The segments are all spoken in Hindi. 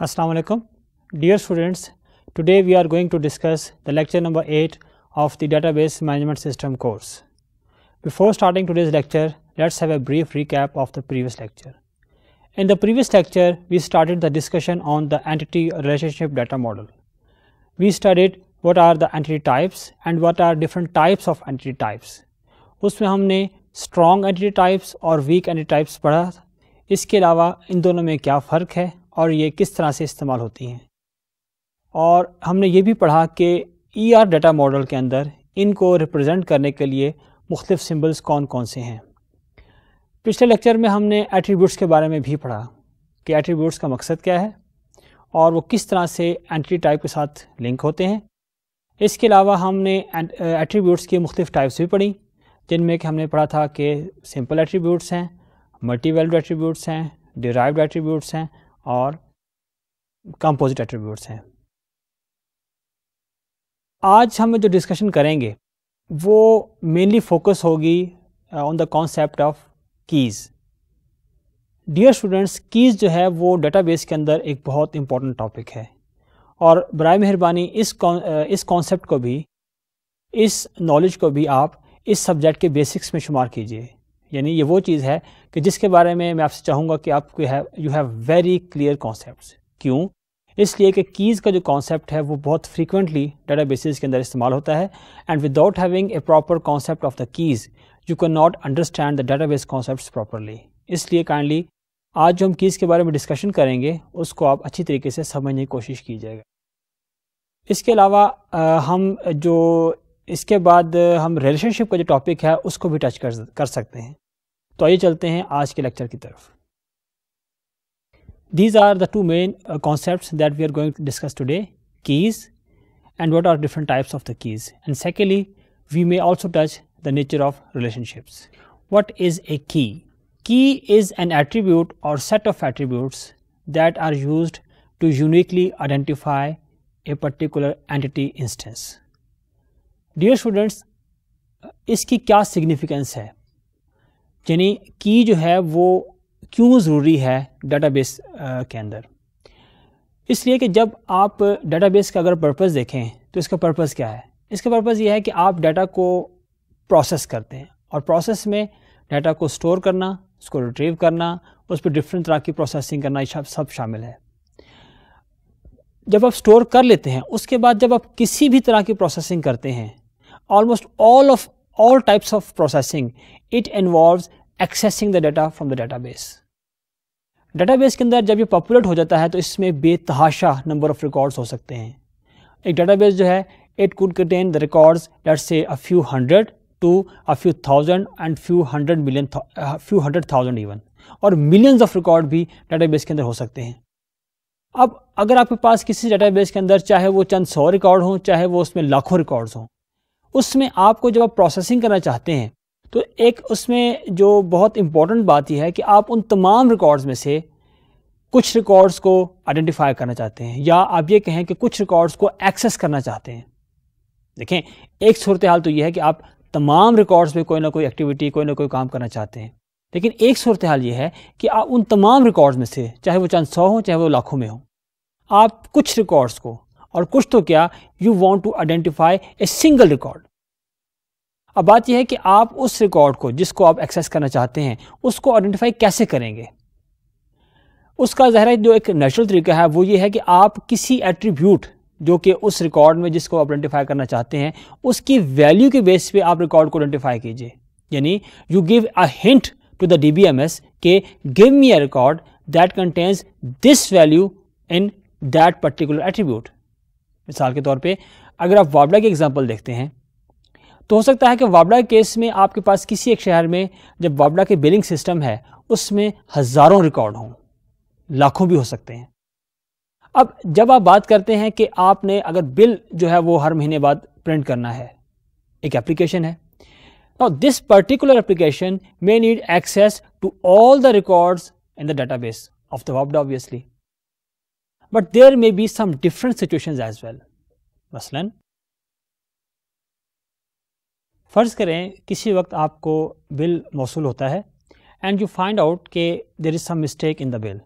Assalamu alaikum. Dear students, today we are going to discuss the lecture number 8 of the database management system course. Before starting today's lecture, let's have a brief recap of the previous lecture. In the previous lecture, we started the discussion on the entity relationship data model. We studied what are the entity types and what are different types of entity types. उसमें हमने strong entity types or weak entity types पढ़ा इसके अलावा in दोनों में और ये किस तरह से इस्तेमाल होती हैं और हमने ये भी पढ़ा कि ई आर डाटा मॉडल के अंदर इनको रिप्रेजेंट करने के लिए मुख्तफ सिम्बल्स कौन कौन से हैं पिछले लेक्चर में हमने एट्रीब्यूट्स के बारे में भी पढ़ा कि एट्रीब्यूट्स का मकसद क्या है और वो किस तरह से एंट्री टाइप के साथ लिंक होते हैं इसके अलावा हमने एट्रीब्यूट्स की मुख्तफ टाइप्स भी पढ़ी जिनमें कि हमने पढ़ा था कि सिंपल एट्रीब्यूट्स हैं मल्टी वैल्यूड एट्रीब्यूट्स हैं डिराइव्ड एट्रीब्यूट्स हैं और कंपोजिट एट्रीब्यूट्स हैं आज हम जो डिस्कशन करेंगे वो मेनली फोकस होगी on the concept of keys dear students keys जो है वो डेटाबेस के अंदर एक बहुत इंपॉर्टेंट टॉपिक है और बर मेहरबानी इस uh, इस कॉन्सेप्ट को भी इस नॉलेज को भी आप इस सब्जेक्ट के बेसिक्स में शुमार कीजिए यानी ये वो चीज़ है कि जिसके बारे में मैं आपसे चाहूँगा कि आप you have very clear concept क्यों इसलिए कि कीज़ का जो कॉन्सेप्ट है वो बहुत फ्रीक्वेंटली बेसिस के अंदर इस्तेमाल होता है and without having a proper concept of the keys you can not understand the database concept properly इसलिए काइंडली आज जो हम कीज़ के बारे में डिस्कशन करेंगे उसको आप अच्छी तरीके से समझने की कोशिश कीजिएगा इसके अलावा हम जो इसके बाद हम रिलेशनशिप का जो टॉपिक है उसको भी टच कर कर सकते हैं तो आइए चलते हैं आज के लेक्चर की तरफ these are the two main concept that we are going to discuss today keys and what are different types of the keys and secondly we may also touch the nature of relationships what is a key key is an attribute और set of attribute that are use to uniquely identify a particular entity instance dear students इसकी क्या सिग्निफिकेंस है यानी की जो है वो क्यों ज़रूरी है डाटाबेस के अंदर इसलिए कि जब आप डाटाबेस का अगर पर्पज़ देखें तो इसका पर्पज़ क्या है इसका पर्पज़ यह है कि आप डाटा को प्रोसेस करते हैं और प्रोसेस में डाटा को स्टोर करना उसको रिट्रीव करना उस पर डिफरेंट तरह की प्रोसेसिंग करना सब शामिल है जब आप स्टोर कर लेते हैं उसके बाद जब आप किसी भी तरह की प्रोसेसिंग करते हैं almost all of all types of processing. It involves accessing the data from the database. Database के अंदर जब ये पॉपुलेट हो जाता है तो इसमें बेतहाशा नंबर ऑफ रिकॉर्ड्स हो सकते हैं एक डेटाबेस जो है it could contain the records let's say a few hundred to a few thousand and few hundred million few hundred thousand even और मिलियंस ऑफ रिकॉर्ड भी डेटाबेस के अंदर हो सकते हैं अब अगर आपके पास किसी डेटाबेस के अंदर चाहे वो चंद सौ रिकॉर्ड हों चाहे वो उसमें लाखों रिकॉर्ड्स हों उसमें आपको जब आप प्रोसेसिंग करना चाहते हैं तो एक उसमें जो बहुत इंपॉर्टेंट बात यह है कि आप उन तमाम रिकॉर्ड्स में से कुछ रिकॉर्ड्स को आइडेंटिफाई करना चाहते हैं या आप ये कहें कि कुछ रिकॉर्ड्स को एक्सेस करना चाहते हैं देखें एक सूरत हाल तो यह है कि आप तमाम रिकॉर्ड्स में कोई ना कोई एक्टिविटी कोई ना कोई काम करना चाहते हैं लेकिन एक सूरत हाल यह है कि आप उन तमाम रिकॉर्ड्स में से चाहे वो चंद सौ हों चाहे वो लाखों में हों आप कुछ रिकॉर्ड्स को और कुछ तो क्या you want to identify a single record अब बात यह है कि आप उस रिकॉर्ड को जिसको आप एक्सेस करना चाहते हैं उसको आइडेंटिफाई कैसे करेंगे उसका जहरा जो एक नेचुरल तरीका है वो ये है कि आप किसी एट्रीब्यूट जो कि उस रिकॉर्ड में जिसको आप आइडेंटिफाई करना चाहते हैं उसकी वैल्यू के बेस पे आप रिकॉर्ड को आइडेंटिफाई कीजिए यानी you give a hint to the D B M S के give me a record that contains this value in that particular attribute मिसाल के तौर पे अगर आप वाबड़ा की एग्ज़ाम्पल देखते हैं तो हो सकता है कि वाबड़ा केस में आपके पास किसी एक शहर में जब वाबड़ा के बिलिंग सिस्टम है उसमें हज़ारों रिकॉर्ड हों लाखों भी हो सकते हैं अब जब आप बात करते हैं कि आपने अगर बिल जो है वो हर महीने बाद प्रिंट करना है एक एप्लीकेशन है this particular application may need access to all the records in the the database of the WAPDA but there may be some different situations as well. Maslan, first, karein, kisi waqt aapko bill mausul hota hai and you find out ke there is some mistake in the bill.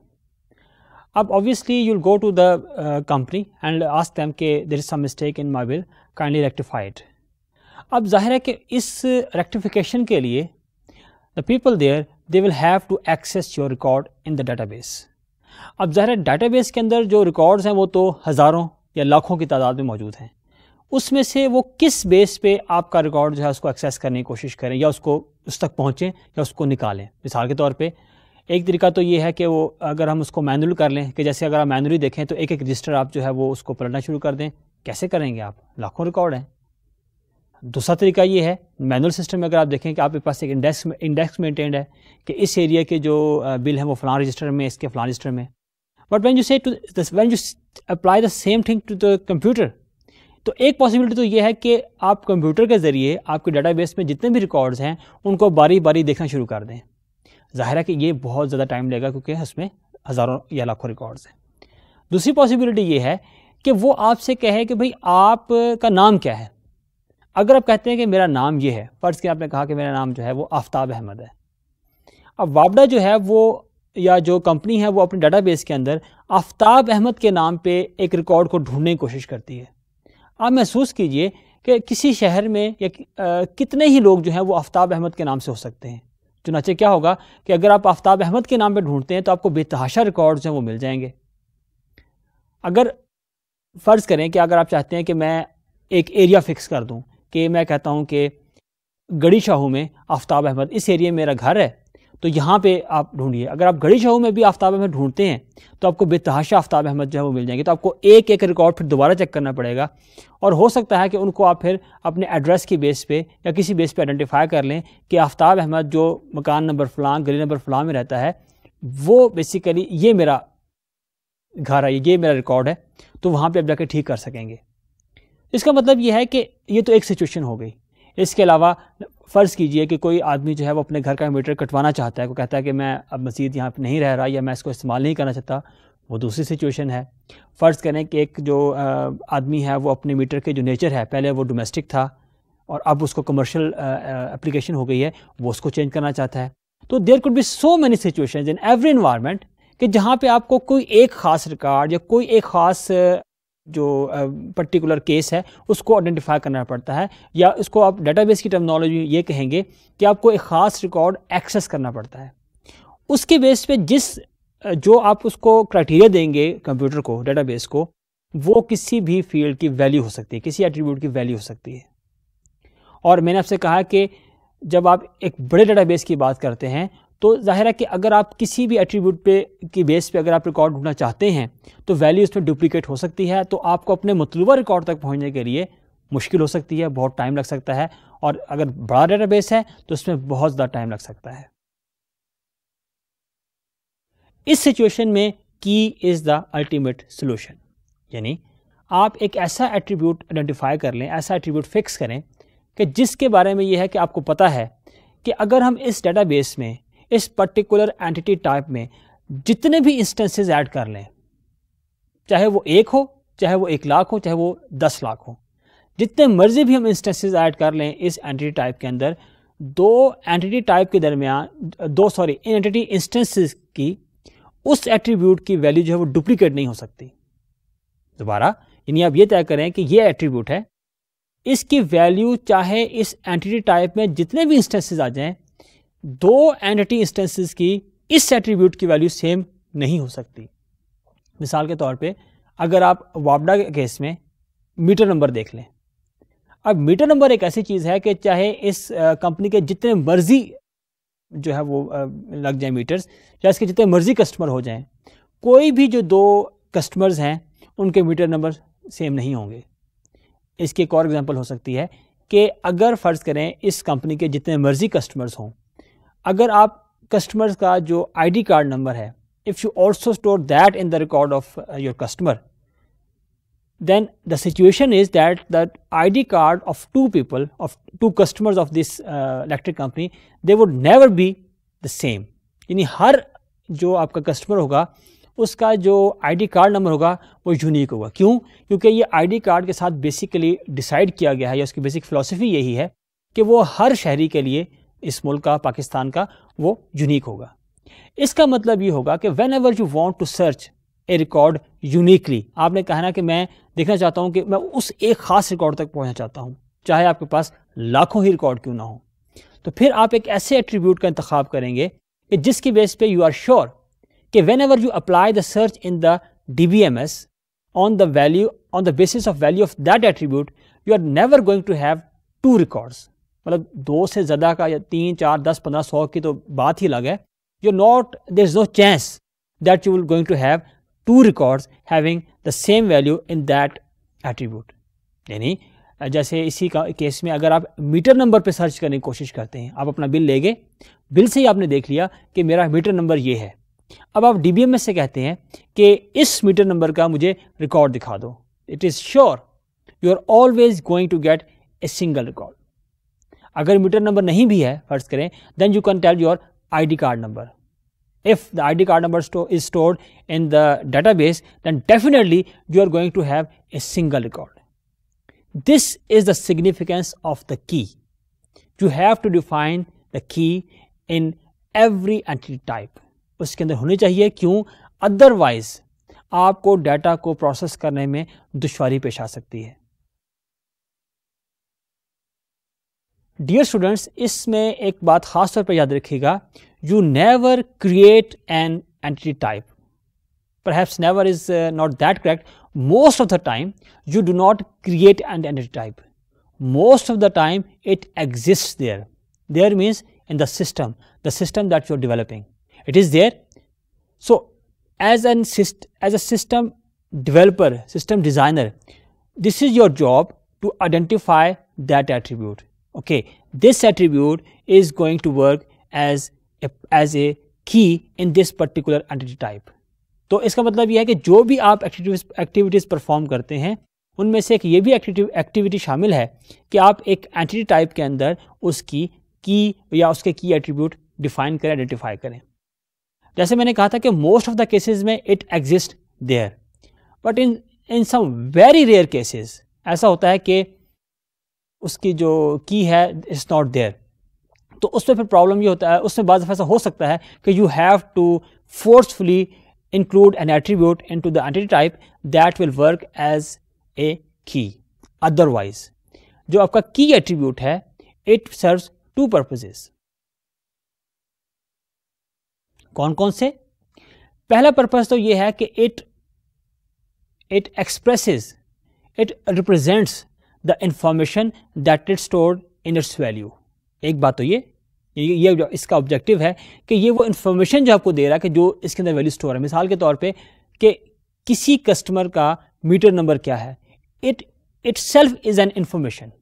obviously, you'll go to the uh, company and ask them ke there is some mistake in my bill, kindly rectify it. Ab zahir hai rectification the people there, they will have to access your record in the database. अब ज़ाहिर डाटाबेस के अंदर जो रिकॉर्ड्स हैं वो तो हज़ारों या लाखों की तादाद में मौजूद हैं उसमें से वो किस बेस पे आपका रिकॉर्ड जो है उसको एक्सेस करने की कोशिश करें या उसको उस तक पहुँचें या उसको निकालें मिसाल के तौर पर एक तरीका तो ये है कि वो अगर हम उसको मैनुअल कर लें कि जैसे अगर आप मैनुअली देखें तो एक एक रजिस्टर आप जो है वो उसको पलटना शुरू कर दें कैसे करेंगे आप लाखों रिकॉर्ड हैं दूसरा तरीका ये है मैनुअल सिस्टम में अगर आप देखें कि आपके पास एक इंडेक्स इंडेक्स मेंटेन्ड है कि इस एरिया के जो बिल हैं वो फलां रजिस्टर में इसके फलान रजिस्टर में but when you say when you apply the same thing to the computer तो एक पॉसिबिलिटी तो ये है कि आप कंप्यूटर के ज़रिए आपके बेस में जितने भी रिकॉर्ड्स हैं उनको बारी बारी देखना शुरू कर दें ज़ाहिर है कि ये बहुत ज़्यादा टाइम लेगा क्योंकि उसमें हज़ारों या लाखों रिकॉर्ड्स हैं दूसरी पॉसिबिलिटी ये है कि वो आपसे कहे कि भाई आपका नाम क्या है अगर आप कहते हैं कि मेरा नाम ये है फ़र्ज़ के आपने कहा कि मेरा नाम जो है वो आफ्ताब अहमद है अब वाबडा जो है वो या जो कंपनी है वो अपने डाटाबेस के अंदर आफ्ताब अहमद के नाम पे एक रिकॉर्ड को ढूंढने की कोशिश करती है आप महसूस कीजिए कि किसी शहर में या कितने ही लोग जो हैं वो आफ्ताब अहमद के नाम से हो सकते हैं चुनाचे क्या होगा कि अगर आप आफ्ताब अहमद के नाम पर ढूंढते हैं तो आपको बेतहाशा रिकॉर्ड हैं वो मिल जाएंगे अगर फ़र्ज़ करें कि अगर आप चाहते हैं कि मैं एक एरिया फ़िक्स कर दूँ कि मैं कहता हूँ कि गड़ी शाहू में आफ्ताब अहमद इस एरिए में मेरा घर है तो यहाँ पे आप ढूंढिए अगर आप गड़ी शाहू में भी आफ्ताब अहमद ढूंढते हैं तो आपको बेतहाशा आफ्ताब अहमद जो है वो मिल जाएंगे तो आपको एक एक रिकॉर्ड फिर दोबारा चेक करना पड़ेगा और हो सकता है कि उनको आप फिर अपने एड्रेस की बेस पे या किसी बेस पे आइडेंटिफाई कर लें कि आफ्ताब अहमद जो मकान नंबर फलां गली नंबर फलां में रहता है वो बेसिकली ये मेरा घर है ये मेरा रिकॉर्ड है तो वहाँ पर आप जाके ठीक कर सकेंगे इसका मतलब यह है कि ये तो एक सिचुएशन हो गई इसके अलावा फ़र्ज़ कीजिए कि कोई आदमी जो है वो अपने घर का मीटर कटवाना चाहता है वो कहता है कि मैं अब मज़ीद यहाँ पर नहीं रह रहा या मैं इसको इस्तेमाल नहीं करना चाहता वो दूसरी सिचुएशन है फ़र्ज़ करें कि एक जो आदमी है वो अपने मीटर के जो नेचर है पहले वो डोमेस्टिक था और अब उसको कमर्शियल एप्लीकेशन हो गई है वो उसको चेंज करना चाहता है तो there could be so many situation in every environment कि जहाँ पे आपको कोई एक ख़ास रिकार्ड या कोई एक ख़ास जो पर्टिकुलर केस है उसको आइडेंटिफाई करना पड़ता है या इसको आप डेटाबेस की टर्मनोलॉजी ये कहेंगे कि आपको एक ख़ास रिकॉर्ड एक्सेस करना पड़ता है उसके बेस पे जिस जो आप उसको क्राइटेरिया देंगे कंप्यूटर को डेटाबेस को वो किसी भी फील्ड की वैल्यू हो सकती है किसी एट्रीब्यूट की वैल्यू हो सकती है और मैंने आपसे कहा कि जब आप एक बड़े डेटाबेस की बात करते हैं तो ज़ाहिर है कि अगर आप किसी भी एट्रीब्यूट पे की बेस पे अगर आप रिकॉर्ड ढूंढना चाहते हैं तो वैल्यू उसमें डुप्लीकेट हो सकती है तो आपको अपने मतलूबा रिकॉर्ड तक पहुँचने के लिए मुश्किल हो सकती है बहुत टाइम लग सकता है और अगर बड़ा डेटाबेस है तो उसमें बहुत ज़्यादा टाइम लग सकता है इस सिचुएशन में की इज़ द अल्टीमेट सोल्यूशन यानी आप एक ऐसा एट्रीब्यूट आइडेंटिफाई कर लें ऐसा एट्रीब्यूट फिक्स करें कि जिसके बारे में यह है कि आपको पता है कि अगर हम इस डेटाबेस में इस पर्टिकुलर एंटिटी टाइप में जितने भी इंस्टेंसेज ऐड कर लें चाहे वो एक हो चाहे वो एक लाख हो चाहे वो दस लाख हो जितने मर्जी भी हम इंस्टेंसेज ऐड कर लें इस एंटिटी टाइप के अंदर दो एंटिटी टाइप के दरमियान दो सॉरी एंटिटी इंस्टेंसेज की उस एट्रीब्यूट की वैल्यू जो है वो डुप्लीकेट नहीं हो सकती दोबारा यानी आप ये तय करें कि ये एट्रीब्यूट है इसकी वैल्यू चाहे इस एंटिटी टाइप में जितने भी इंस्टेंसेज आ जाएं दो एंटिटी इंस्टेंसेस की इस एट्रीब्यूट की वैल्यू सेम नहीं हो सकती मिसाल के तौर पे अगर आप वापडा के केस में मीटर नंबर देख लें अब मीटर नंबर एक ऐसी चीज़ है कि चाहे इस कंपनी के जितने मर्जी जो है वो लग जाए मीटर्स चाहे इसके जितने मर्जी कस्टमर हो जाएं कोई भी जो दो कस्टमर्स हैं उनके मीटर नंबर सेम नहीं होंगे इसकी एक और एग्जांपल हो सकती है कि अगर फ़र्ज़ करें इस कंपनी के जितने मर्जी कस्टमर्स हों अगर आप कस्टमर्स का जो आईडी कार्ड नंबर है if you also store that in the record of your customer then the situation is that the id card of two people of of uh, customers of this uh, electric company they would never be the यानी हर जो आपका कस्टमर होगा उसका जो आईडी कार्ड नंबर होगा वो यूनिक होगा क्यों क्योंकि ये आईडी कार्ड के साथ बेसिकली डिसाइड किया गया है या उसकी बेसिक फ़िलासफ़ी यही है कि वो हर शहरी के लिए इस मुल्क का पाकिस्तान का वो यूनिक होगा इसका मतलब ये होगा कि whenever you want to search a record uniquely आपने कहा ना कि मैं देखना चाहता हूँ कि मैं उस एक ख़ास रिकॉर्ड तक पहुँचना चाहता हूँ चाहे आपके पास लाखों ही रिकॉर्ड क्यों ना हो तो फिर आप एक ऐसे एट्रीब्यूट का इंतखब करेंगे कि जिसकी बेस पे यू आर श्योर कि whenever you apply the search in the D B M S on the value on the basis of value of that attribute you are never going to have two records मतलब दो से ज़्यादा का या तीन चार दस पंद्रह सौ की तो बात ही अलग है you not there is no chance that you will going to have two records having the same value in that attribute यानी जैसे इसी का केस में अगर आप मीटर नंबर पर सर्च करने की कोशिश करते हैं आप अपना बिल ले गए बिल से ही आपने देख लिया कि मेरा मीटर नंबर ये है अब आप डी से कहते हैं कि इस मीटर नंबर का मुझे रिकॉर्ड दिखा दो it is sure you are always going to get a single record अगर मीटर नंबर नहीं भी है फर्ज करें then you can tell your D card number if the I D card number is stored in the database then definitely you are going to have a single record this is the significance of the key you have to define the key in every entry type उसके अंदर होनी चाहिए क्यों अदरवाइज आपको डाटा को प्रोसेस करने में दुश्वारी पेश आ सकती है डियर स्टूडेंट्स इसमें एक बात खास तौर पर याद रखिएगा you never create an entity type perhaps never is not that correct most of the time you do not create an entity type most of the time it exist there there means in the system the system that you are developing it is there so as an as a system developer system designer this is your job to identify that attribute Okay, this attribute is going to work as a, as a key in this particular entity type. तो इसका मतलब यह है कि जो भी आप एक्टिविटीज़ परफॉर्म करते हैं उनमें से एक ये भी एक्टिविटी शामिल है कि आप एक एंटिटी टाइप के अंदर उसकी की या उसके की एट्रीब्यूट डिफाइन करें आइडेंटिफाई करें जैसे मैंने कहा था कि मोस्ट ऑफ द केसेस में it exist there but in in some very rare cases ऐसा होता है कि उसकी जो की है इज़ नॉट देयर तो उसमें फिर प्रॉब्लम ये होता है उसमें बाद ऐसा हो सकता है कि you have to forcefully include an attribute into the entity type that will work as a key otherwise जो आपका key attribute है it serves two purposes कौन कौन से पहला purpose तो ये है कि it it expresses it represents the information that it store in its value एक बात तो ये ये, इसका ऑब्जेक्टिव है कि ये वो इंफॉर्मेशन जो आपको दे रहा है कि जो इसके अंदर वैल्यू स्टोर है मिसाल के तौर पे कि किसी कस्टमर का मीटर नंबर क्या है it itself is an information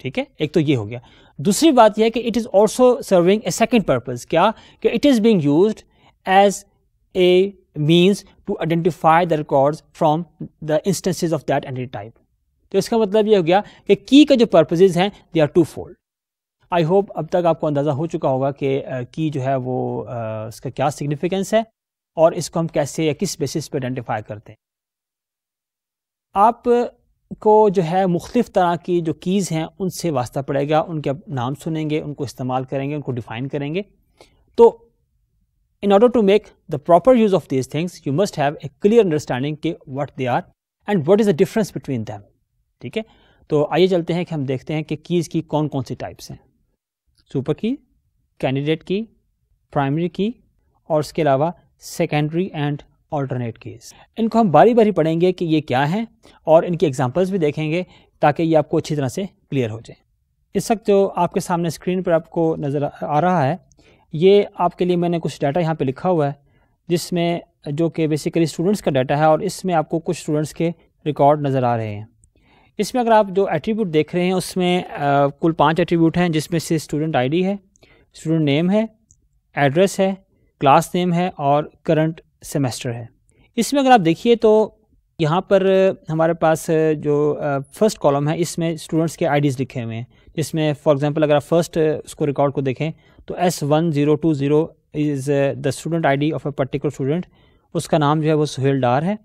ठीक है एक तो ये हो गया दूसरी बात यह है कि it is also serving a second purpose क्या कि it is being use as a means to identify the records from the instances of that entity type तो इसका मतलब ये हो गया कि की का जो पर्पजेज़ हैं they are twofold I hope अब तक आपको अंदाज़ा हो चुका होगा कि की जो है वो इसका क्या सिग्निफिकेंस है और इसको हम कैसे या किस बेसिस पे आइडेंटिफाई करते हैं आप को जो है मुख्तफ तरह की जो कीज़ हैं उनसे वास्ता पड़ेगा उनके नाम सुनेंगे उनको इस्तेमाल करेंगे उनको डिफ़ाइन करेंगे तो in order to make the proper use of these things you must have a clear understanding के what they are and what is the difference between them ठीक है तो आइए चलते हैं कि हम देखते हैं कि कीज़ की कौन कौन सी टाइप्स हैं super key candidate key primary key और इसके अलावा सेकेंडरी एंड ऑल्टरनेट कीज़ इनको हम बारी बारी पढ़ेंगे कि ये क्या हैं और इनकी एग्जांपल्स भी देखेंगे ताकि ये आपको अच्छी तरह से क्लियर हो जाए इस वक्त जो आपके सामने स्क्रीन पर आपको नज़र आ रहा है ये आपके लिए मैंने कुछ डाटा यहाँ पे लिखा हुआ है जिसमें जो कि बेसिकली स्टूडेंट्स का डाटा है और इसमें आपको कुछ स्टूडेंट्स के रिकॉर्ड नज़र आ रहे हैं इसमें अगर आप जो एट्रीब्यूट देख रहे हैं उसमें आ, कुल पाँच एट्रीब्यूट हैं जिसमें से स्टूडेंट आईडी है स्टूडेंट नेम है एड्रेस है क्लास नेम है और करंट सेमेस्टर है इसमें अगर आप देखिए तो यहाँ पर हमारे पास जो फर्स्ट कॉलम है इसमें स्टूडेंट्स के आईडीज़ लिखे हुए हैं जिसमें फॉर एग्जांपल अगर आप फर्स्ट उसको रिकॉर्ड को देखें तो S one zero two zero is the student ID of a particular student उसका नाम जो है वो सुहेल डार है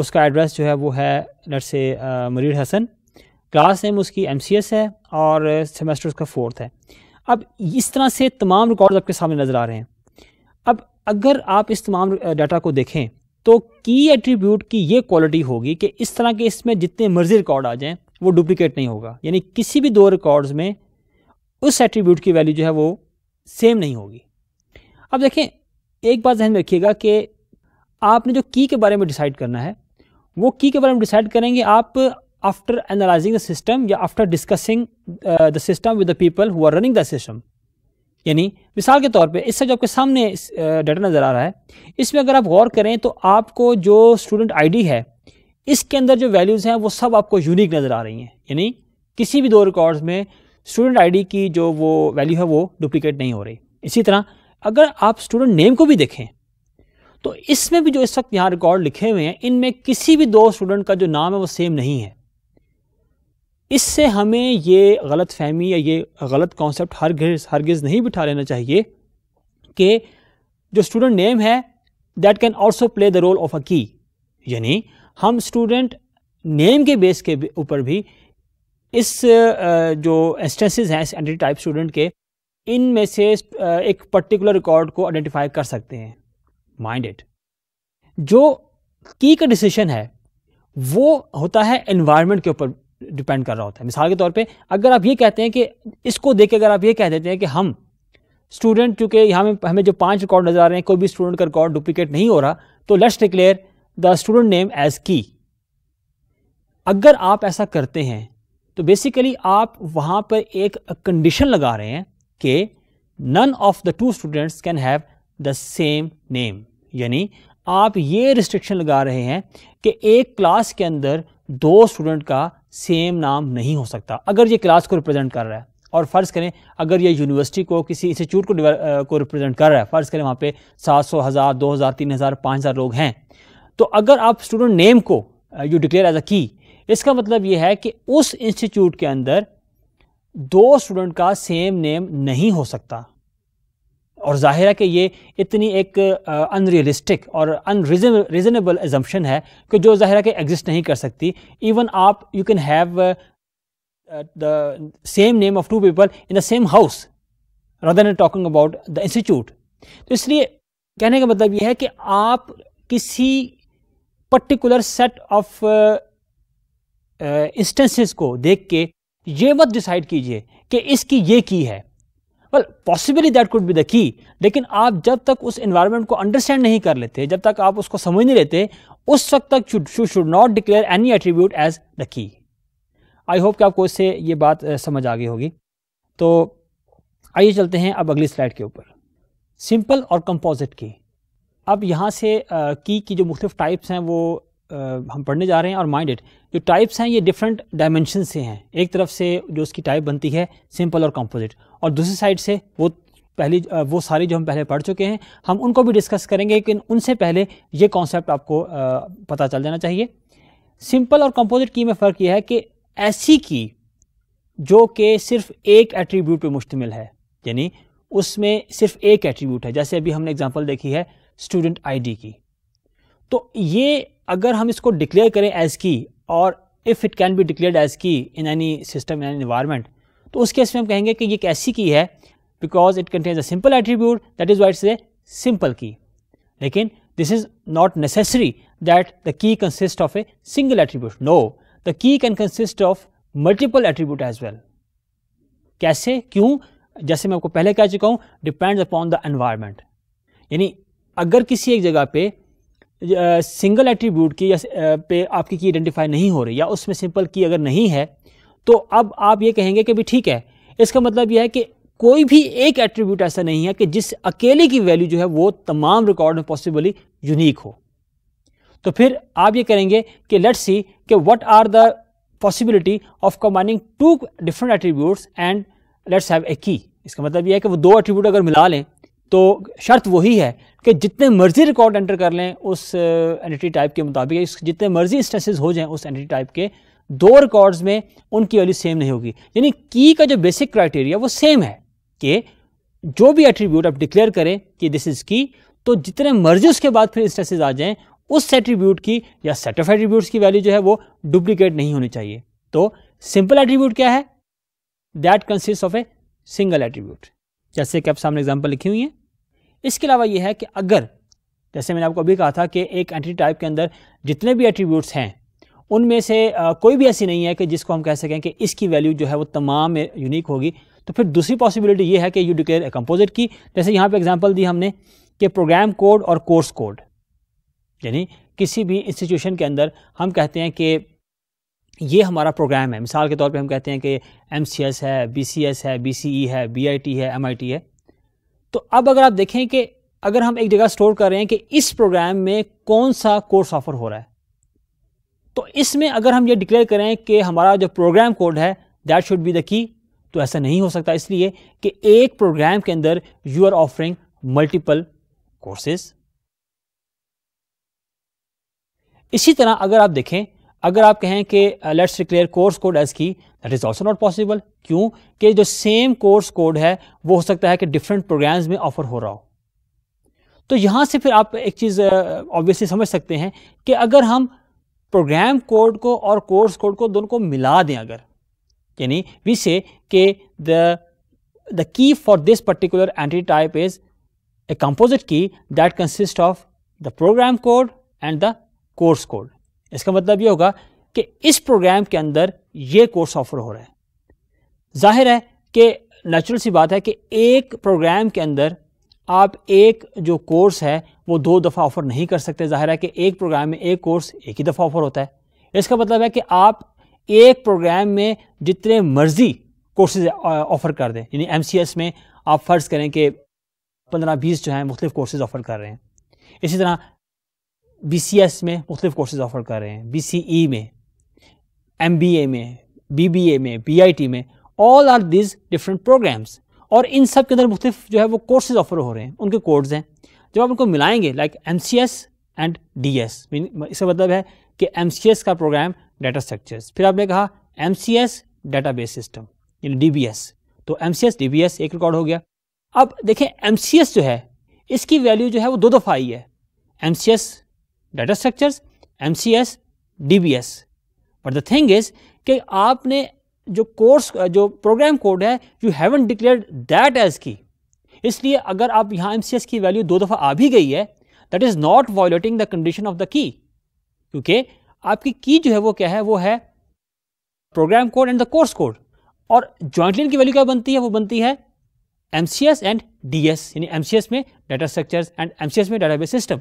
उसका एड्रेस जो है वो है लट से मरीर हसन क्लास नेम उसकी एम है और सेमेस्टर उसका फोर्थ है अब इस तरह से तमाम रिकॉर्ड आपके सामने नज़र आ रहे हैं अब अगर आप इस तमाम डाटा uh, को देखें तो की एट्रीब्यूट की ये क्वालिटी होगी कि इस तरह के इसमें जितने मर्जी रिकॉर्ड आ जाएँ वो डुप्लिकेट नहीं होगा यानी किसी भी दो रिकॉर्ड्स में उस एट्रीब्यूट की वैल्यू जो है वो सेम नहीं होगी अब देखें एक बात जहन में रखिएगा कि आपने जो की के बारे में डिसाइड करना है वो की के बारे में डिसाइड करेंगे आप आफ्टर एनालाइजिंग द सिस्टम या after discussing the system with the people who are running the system यानी मिसाल के तौर पे इससे जो आपके सामने डाटा uh, नज़र आ रहा है इसमें अगर आप गौर करें तो आपको जो स्टूडेंट आईडी है इसके अंदर जो वैल्यूज़ हैं वो सब आपको यूनिक नज़र आ रही हैं यानी किसी भी दो रिकॉर्ड्स में स्टूडेंट आईडी की जो वो वैल्यू है वो डुप्लिकेट नहीं हो रही इसी तरह अगर आप स्टूडेंट नेम को भी देखें तो इसमें भी जो इस वक्त यहाँ रिकॉर्ड लिखे हुए हैं इनमें किसी भी दो स्टूडेंट का जो नाम है वो सेम नहीं है इससे हमें ये गलत फहमी या ये गलत कॉन्सेप्ट हर हरगिज़ हरगिज़ नहीं बिठा लेना चाहिए कि जो स्टूडेंट नेम है that can also play the role of a key यानी हम स्टूडेंट नेम के बेस के ऊपर भी इस जो इंस्टेंसेस हैं इस टाइप स्टूडेंट के इन में से एक पर्टिकुलर रिकॉर्ड को आइडेंटिफाई कर सकते हैं माइंडेड जो की का डिसीजन है वो होता है एनवायरनमेंट के ऊपर डिपेंड कर रहा होता है मिसाल के तौर पे अगर आप ये कहते हैं कि इसको देख के अगर आप ये कह देते हैं कि हम स्टूडेंट चूँकि यहाँ में हमें जो पांच रिकॉर्ड नजर आ रहे हैं कोई भी स्टूडेंट का रिकॉर्ड डुप्लीकेट नहीं हो रहा तो let's declare the student name as key अगर आप ऐसा करते हैं तो बेसिकली आप वहाँ पर एक कंडीशन लगा रहे हैं कि none of the two students can have the same name यानी आप ये रिस्ट्रिक्शन लगा रहे हैं कि एक क्लास के अंदर दो स्टूडेंट का सेम नाम नहीं हो सकता अगर ये क्लास को रिप्रेजेंट कर रहा है और फ़र्ज़ करें अगर ये यूनिवर्सिटी को किसी इंस्टीट्यूट को को रिप्रेजेंट कर रहा है फ़र्ज़ करें वहाँ पे सात सौ हज़ार दो हज़ार तीन हज़ार पाँच हज़ार लोग हैं तो अगर आप स्टूडेंट नेम को you declare as a key इसका मतलब ये है कि उस इंस्टीट्यूट के अंदर दो स्टूडेंट का सेम नेम नहीं हो सकता और ज़ाहिर है कि ये इतनी एक अनरियलिस्टिक और अनरीजनेबल एजम्पन है कि जो ज़ाहिर है कि एग्जिस्ट नहीं कर सकती इवन आप you can have the same name of two people in the same house rather an talking about the institute तो इसलिए कहने का मतलब यह है कि आप किसी पर्टिकुलर सेट ऑफ इंस्टेंसेस को देख के ये मत डिसाइड कीजिए कि इसकी ये की है well possibly that could be the key लेकिन आप जब तक उस एनवायरमेंट को अंडरस्टैंड नहीं कर लेते जब तक आप उसको समझ नहीं लेते उस वक्त तक sh should not declare any attribute as the key I hope कि आपको इससे ये बात समझ आ गई होगी तो आइए चलते हैं अब अगली स्लाइड के ऊपर सिंपल और कंपोजिट की अब यहाँ से की की जो मुख्तफ टाइप्स हैं वो हम पढ़ने जा रहे हैं और माइंडेड जो टाइप्स हैं ये डिफरेंट डायमेंशन से हैं एक तरफ से जो उसकी टाइप बनती है सिंपल और कंपोजिट और दूसरी साइड से वो पहली वो सारी जो हम पहले पढ़ चुके हैं हम उनको भी डिस्कस करेंगे लेकिन उनसे पहले ये कॉन्सेप्ट आपको पता चल जाना चाहिए सिंपल और कंपोजिट की में फ़र्क यह है कि ऐसी की जो कि सिर्फ एक एट्रीब्यूट पर मुश्तमिल है यानी उसमें सिर्फ एक एट्रीब्यूट है जैसे अभी हमने एग्जाम्पल देखी है स्टूडेंट आईडी की तो ये अगर हम इसको डिक्लेयर करें एज की और if it can be declare as key in any system in any environment तो उस केस में हम कहेंगे कि ये कैसी की है because it contains a simple attribute that is why it say simple key लेकिन this is not necessary that the key consist of a single attribute no the key can consist of multiple attribute as well कैसे क्यों जैसे मैं आपको पहले कह चुका हूँ डिपेंड्स अपॉन द एनवायरमेंट यानी अगर किसी एक जगह पे सिंगल एट्रीब्यूट की या पे आपकी की आइडेंटिफाई नहीं हो रही या उसमें सिंपल की अगर नहीं है तो अब आप ये कहेंगे कि भी ठीक है इसका मतलब यह है कि कोई भी एक एट्रीब्यूट ऐसा नहीं है कि जिस अकेले की वैल्यू जो है वो तमाम रिकॉर्ड में पॉसिबली यूनिक हो तो फिर आप ये करेंगे कि लेट्स सी कि what are the possibility of combining two different attributes and let's have a key इसका मतलब यह है कि वो दो एट्रीब्यूट अगर मिला लें तो शर्त वही है कि जितने मर्ज़ी रिकॉर्ड एंटर कर लें उस एंटिटी uh, टाइप के मुताबिक जितने मर्ज़ी इंस्टेंसेज हो जाएं उस एंटिटी टाइप के दो रिकॉर्ड्स में उनकी वैल्यू सेम नहीं होगी यानी की का जो बेसिक क्राइटेरिया वो सेम है कि जो भी एट्रीब्यूट आप डिक्लेयर करें कि दिस इज़ की तो जितने मर्जी उसके बाद फिर इंस्टेंसेज आ जाएँ उस एट्रीब्यूट की या सेट ऑफ एट्रीब्यूट्स की वैल्यू जो है वो डुप्लीकेट नहीं होनी चाहिए तो सिंपल एट्रीब्यूट क्या है that consist of a single attribute जैसे कि आप सामने एग्जाम्पल लिखी हुई है इसके अलावा यह है कि अगर जैसे मैंने आपको अभी कहा था कि एक एंटिटी टाइप के अंदर जितने भी एट्रीब्यूट्स हैं उनमें से आ, कोई भी ऐसी नहीं है कि जिसको हम कह सकें कि इसकी वैल्यू जो है वो तमाम यूनिक होगी तो फिर दूसरी पॉसिबिलिटी ये है कि यू डिक्लेयर ए कंपोजिट की जैसे यहाँ पे एग्जांपल दी हमने कि प्रोग्राम कोड और कोर्स कोड यानी किसी भी इंस्टीट्यूशन के अंदर हम कहते हैं कि ये हमारा प्रोग्राम है मिसाल के तौर पर हम कहते हैं कि एम है बी है बी e है बी है एम है तो अब अगर आप देखें कि अगर हम एक जगह स्टोर कर रहे हैं कि इस प्रोग्राम में कौन सा कोर्स ऑफर हो रहा है तो इसमें अगर हम ये डिक्लेयर करें कि हमारा जो प्रोग्राम कोड है that should be the key तो ऐसा नहीं हो सकता इसलिए कि एक प्रोग्राम के अंदर you are offering multiple courses इसी तरह अगर आप देखें अगर आप कहें कि let's declare course code as key that is also not possible क्यों कि जो सेम कोर्स कोड है वो हो सकता है कि डिफरेंट प्रोग्राम्स में ऑफर हो रहा हो तो यहां से फिर आप एक चीज़ ऑब्वियसली समझ सकते हैं कि अगर हम प्रोग्राम कोड को और कोर्स कोड को दोनों को मिला दें अगर यानी वी से के the the key for this particular entry type is a composite key that consist of the program code and the course code इसका मतलब ये होगा कि इस प्रोग्राम के अंदर ये कोर्स ऑफर हो रहा है जाहिर है कि नेचुरल सी बात है कि एक प्रोग्राम के अंदर आप एक जो कोर्स है वो दो दफ़ा ऑफ़र नहीं कर सकते जाहिर है कि एक प्रोग्राम में एक कोर्स एक ही दफ़ा ऑफ़र होता है इसका मतलब है कि आप एक प्रोग्राम में जितने मर्ज़ी कोर्सेज ऑफ़र कर दें यानी एम में आप फ़र्ज़ करें कि पंद्रह बीस जो हैं मुख्तलिफ़ कोर्सेज ऑफ़र कर रहे हैं इसी तरह बी में मुख्तलिफ़ कोर्सेज ऑफ़र कर रहे हैं बी e में ए में ए में टी में all are these different programs और इन सब के अंदर मुख्त जो है वो कोर्सेज ऑफर हो रहे हैं उनके कोड्स हैं जब आप उनको मिलाएंगे like M C S and D S इसका मतलब है कि एम सी एस का प्रोग्राम डाटा स्ट्रक्चर्स फिर आपने कहा M C S database system यानी डी बी एस तो M C S D B S एक रिकॉर्ड हो गया अब देखें एम सी एस जो है इसकी वैल्यू जो है वो दो दफ़ा आई है M C S data structures M C S D B S but the thing is कि आपने जो कोर्स जो प्रोग्राम कोड है you haven't declare that as key इसलिए अगर आप यहां एम की वैल्यू दो दफ़ा आ भी गई है that is not violating the condition of the key क्योंकि आपकी की जो है वो क्या है वो है program code and the course code और ज्वाइंट लाइन की वैल्यू क्या बनती है वो बनती है एम एंड डी यानी एम में डाटा स्ट्रक्चर एंड एम में डाटाबेस सिस्टम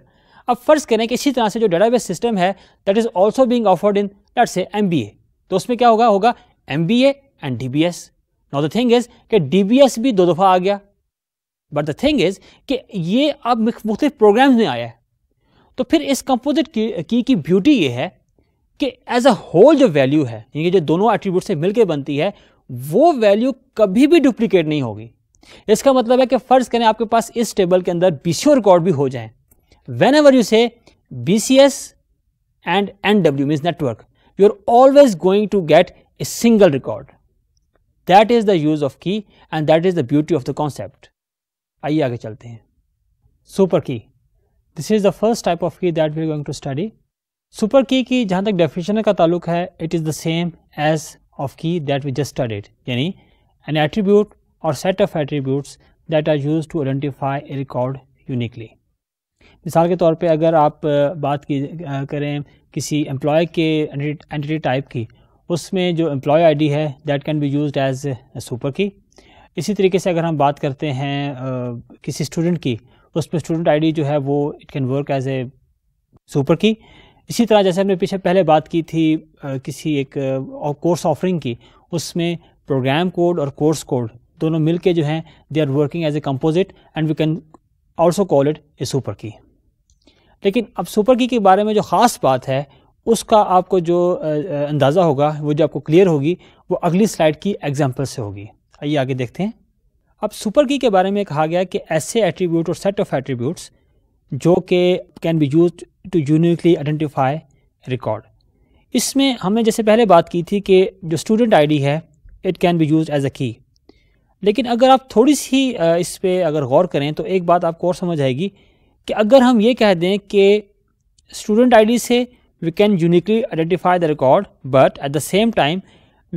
अब फर्ज करें कि इसी तरह से जो डाटाबेस सिस्टम है that is also being offered in let's say M तो उसमें क्या होगा होगा M and D B S now the thing is कि डी बी एस भी दो दफ़ा आ गया बट द थिंग इज कि ये अब मुख्त प्रोग्राम्स में आया है तो फिर इस कंपोजिट की, की की ब्यूटी ये है कि एज अ होल जो वैल्यू है यानी जो दोनों एट्रीब्यूट से मिलकर बनती है वो वैल्यू कभी भी डुप्लीकेट नहीं होगी इसका मतलब है कि फ़र्ज़ करें आपके पास इस टेबल के अंदर बी सी रिकॉर्ड भी हो जाए whenever you say B C S and N W network you are always going to get a single record. That is the use of key and that is the beauty of the concept. Super key. This is the first type of key that we are going to study. Super key ki jahan definition ka taluk hai, it is the same as of key that we just studied. Yani, an attribute or set of attributes that are used to identify a record uniquely. मिसाल के तौर पे अगर आप बात की करें किसी एम्प्लॉय के एंटिटी टाइप की उसमें जो एम्प्लॉय आईडी है that can be used as super key इसी तरीके से अगर हम बात करते हैं आ, किसी स्टूडेंट की उसमें स्टूडेंट आईडी जो है वो it can work as a super key इसी तरह जैसे हमने पीछे पहले बात की थी आ, किसी एक कोर्स ऑफरिंग की उसमें प्रोग्राम कोड और कोर्स कोड दोनों मिलके जो हैं they are working as a composite and we can also call it a super key लेकिन अब सुपर की के बारे में जो ख़ास बात है उसका आपको जो अंदाज़ा होगा वो जो आपको क्लियर होगी वो अगली स्लाइड की एग्जाम्पल से होगी आइए आगे देखते हैं अब सुपर की के बारे में कहा गया कि ऐसे एट्रीब्यूट और सेट ऑफ एट्रीब्यूट्स जो कि can be use to uniquely identify record इसमें हमने जैसे पहले बात की थी कि जो स्टूडेंट आई है it can be use as a key लेकिन अगर आप थोड़ी सी इस पर अगर गौर करें तो एक बात आपको और समझ आएगी कि अगर हम ये कह दें कि स्टूडेंट आईडी से we can uniquely identify the record but at the same time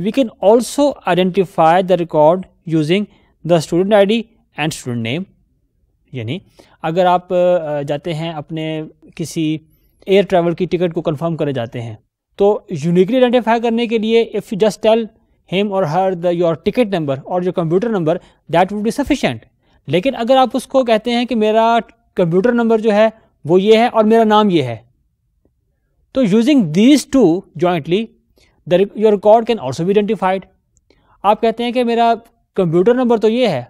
we can also identify the record using the student id and student name यानी अगर आप जाते हैं अपने किसी एयर ट्रैवल की टिकट को कंफर्म करने जाते हैं तो यूनिकली आइडेंटिफाई करने के लिए if you just tell him और her the your ticket number और your computer number that would B sufficient लेकिन अगर आप उसको कहते हैं कि मेरा कंप्यूटर नंबर जो है वो ये है और मेरा नाम ये है तो using these two jointly the your record can also भी आइडेंटिफाइड आप कहते हैं कि मेरा कंप्यूटर नंबर तो ये है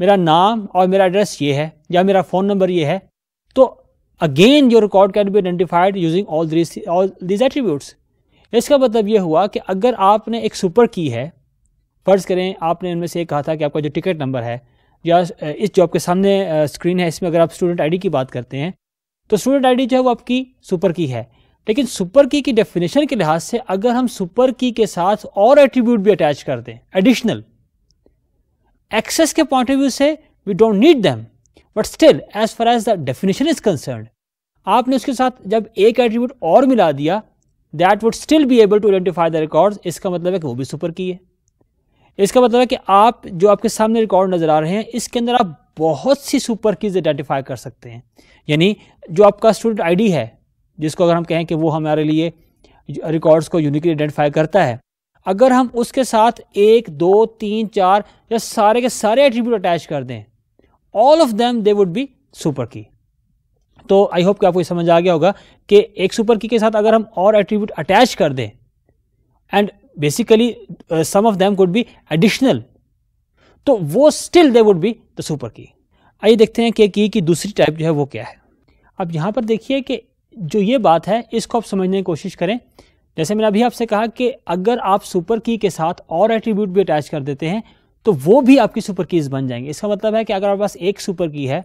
मेरा नाम और मेरा एड्रेस ये है या मेरा फ़ोन नंबर ये है तो again your record can be identified using all this all these attributes इसका मतलब ये हुआ कि अगर आपने एक सुपर की है फ़र्ज़ करें आपने इनमें से कहा था कि आपका जो टिकट नंबर है या इस जॉब के सामने स्क्रीन है इसमें अगर आप स्टूडेंट आईडी की बात करते हैं तो स्टूडेंट आईडी जो है वो आपकी सुपर की है लेकिन सुपर की की डेफिनेशन के लिहाज से अगर हम सुपर की के साथ और एट्रीब्यूट भी अटैच कर दें एडिशनल एक्सेस के पॉइंट ऑफ व्यू से we don't need them but still as far as the definition is concern आपने उसके साथ जब एक एट्रीब्यूट और मिला दिया that would still be able to identify the record इसका मतलब है कि वो भी सुपर की है इसका मतलब है कि आप जो आपके सामने रिकॉर्ड नज़र आ रहे हैं इसके अंदर आप बहुत सी सुपर कीज़ आइडेंटिफाई कर सकते हैं यानी जो आपका स्टूडेंट आईडी है जिसको अगर हम कहें कि वो हमारे लिए रिकॉर्ड्स को यूनिकली आइडेंटिफाई करता है अगर हम उसके साथ एक दो तीन चार या सारे के सारे एट्रीब्यूट अटैच कर दें all of them they would be super key तो आई होप कि आपको समझ आ गया होगा कि एक सुपर की के साथ अगर हम और एट्रीब्यूट अटैच कर दें and basically some of them could be additional तो वो still they would be the super key आइए देखते हैं कि की की दूसरी टाइप जो है वो क्या है अब यहाँ पर देखिए कि जो ये बात है इसको आप समझने की कोशिश करें जैसे मैंने अभी आपसे कहा कि अगर आप सुपर की के साथ और एट्रीब्यूट भी अटैच कर देते हैं तो वो भी आपकी सुपर कीज़ बन जाएंगे इसका मतलब है कि अगर आपके पास एक सुपर की है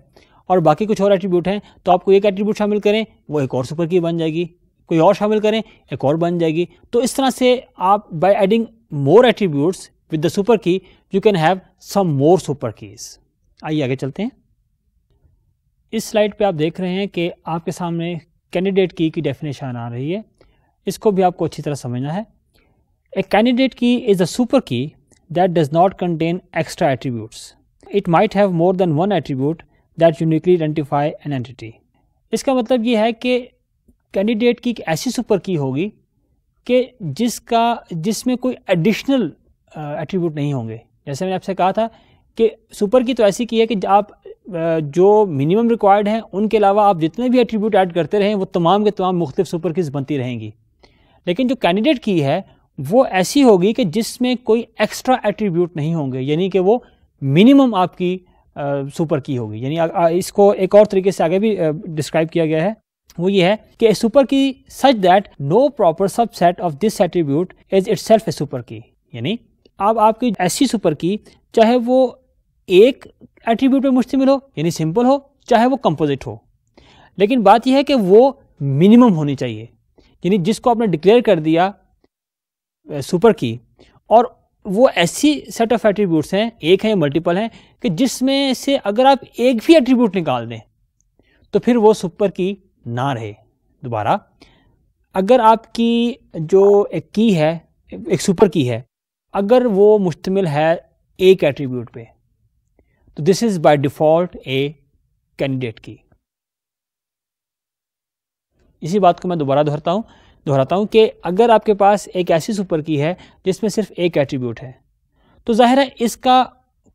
और बाकी कुछ और एट्रीब्यूट हैं तो आपको एक एट्रीब्यूट शामिल करें वो एक और सुपर की बन जाएगी कोई और शामिल करें एक और बन जाएगी तो इस तरह से आप by adding more attributes with the super key you can have some more super keys आइए आगे चलते हैं इस स्लाइड पे आप देख रहे हैं कि आपके सामने कैंडिडेट की की डेफिनेशन आ रही है इसको भी आपको अच्छी तरह समझना है a candidate key is a super key that does not contain extra attributes it might have more than one attribute that uniquely identify an entity इसका मतलब ये है कि कैंडिडेट की एक ऐसी सुपर की होगी कि जिसका जिसमें कोई एडिशनल एट्रीब्यूट नहीं होंगे जैसे मैंने आपसे कहा था कि सुपर की तो ऐसी की है कि आप जो मिनिमम रिक्वायर्ड हैं उनके अलावा आप जितने भी एट्रीब्यूट ऐड करते रहें वो तमाम के तमाम मुख्तफ सुपर कीज बनती रहेंगी लेकिन जो कैंडिडेट की है वो ऐसी होगी कि जिसमें कोई एक्स्ट्रा एट्रीब्यूट नहीं होंगे यानी कि वो मिनिमम आपकी सुपर की होगी यानी इसको एक और तरीके से आगे भी डिस्क्राइब किया गया है वो ये है कि a super key such that no proper subset of this attribute is itself a super की यानी अब आपकी ऐसी सुपर की चाहे वो एक एट्रीब्यूट पे मुश्तमिल हो यानी सिंपल हो चाहे वो कंपोजिट हो लेकिन बात यह है कि वो मिनिमम होनी चाहिए यानी जिसको आपने डिक्लेयर कर दिया सुपर की और वो ऐसी सेट ऑफ एट्रीब्यूट्स हैं एक है मल्टीपल हैं कि जिसमें से अगर आप एक भी एट्रीब्यूट निकाल दें तो फिर वो सुपर की ना रहे दोबारा अगर आपकी जो एक की है एक सुपर की है अगर वो मुश्तमिल है एक एट्रीब्यूट पे तो this is by default a candidate key इसी बात को मैं दोबारा दोहराता हूं दोहराता हूं कि अगर आपके पास एक ऐसी सुपर की है जिसमें सिर्फ एक एट्रीब्यूट है तो ज़ाहिर है इसका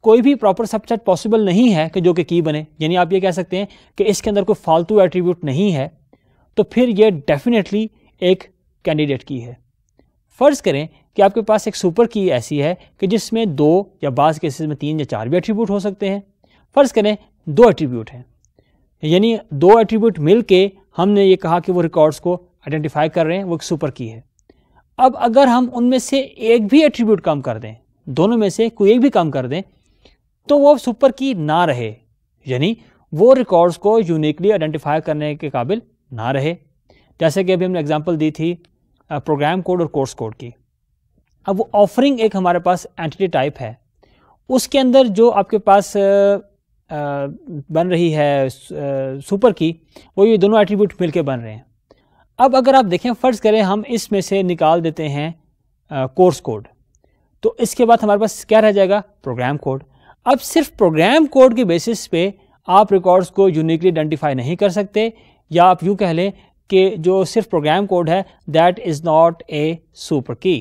कोई भी प्रॉपर सबसेट पॉसिबल नहीं है कि जो कि की बने यानी आप ये कह सकते हैं कि इसके अंदर कोई फालतू एट्रीब्यूट नहीं है तो फिर ये डेफिनेटली एक कैंडिडेट की है फ़र्ज़ करें कि आपके पास एक सुपर की ऐसी है कि जिसमें दो या बाज़ केसेस में तीन या चार भी एट्रीब्यूट हो सकते हैं फ़र्ज़ करें दो एट्रीब्यूट हैं यानी दो एट्रीब्यूट मिल हमने ये कहा कि वो रिकॉर्ड्स को आइडेंटिफाई कर रहे हैं वो एक सुपर की है अब अगर हम उनमें से एक भी एट्रीब्यूट काम कर दें दोनों में से कोई एक भी काम कर दें तो वो सुपर की ना रहे यानी वो रिकॉर्ड्स को यूनिकली आइडेंटिफाई करने के काबिल ना रहे जैसे कि अभी हमने एग्जांपल दी थी प्रोग्राम कोड और कोर्स कोड की अब वो ऑफरिंग एक हमारे पास एंटिटी टाइप है उसके अंदर जो आपके पास बन रही है सुपर की वो ये दोनों एट्रीब्यूट मिलकर बन रहे हैं अब अगर आप देखें फ़र्ज़ करें हम इसमें से निकाल देते हैं कोर्स कोड तो इसके बाद हमारे पास क्या रह जाएगा प्रोग्राम कोड अब सिर्फ प्रोग्राम कोड के बेसिस पे आप रिकॉर्ड्स को यूनिकली आइडेंटिफाई नहीं कर सकते या आप यूँ कह लें कि जो सिर्फ प्रोग्राम कोड है that is not a super की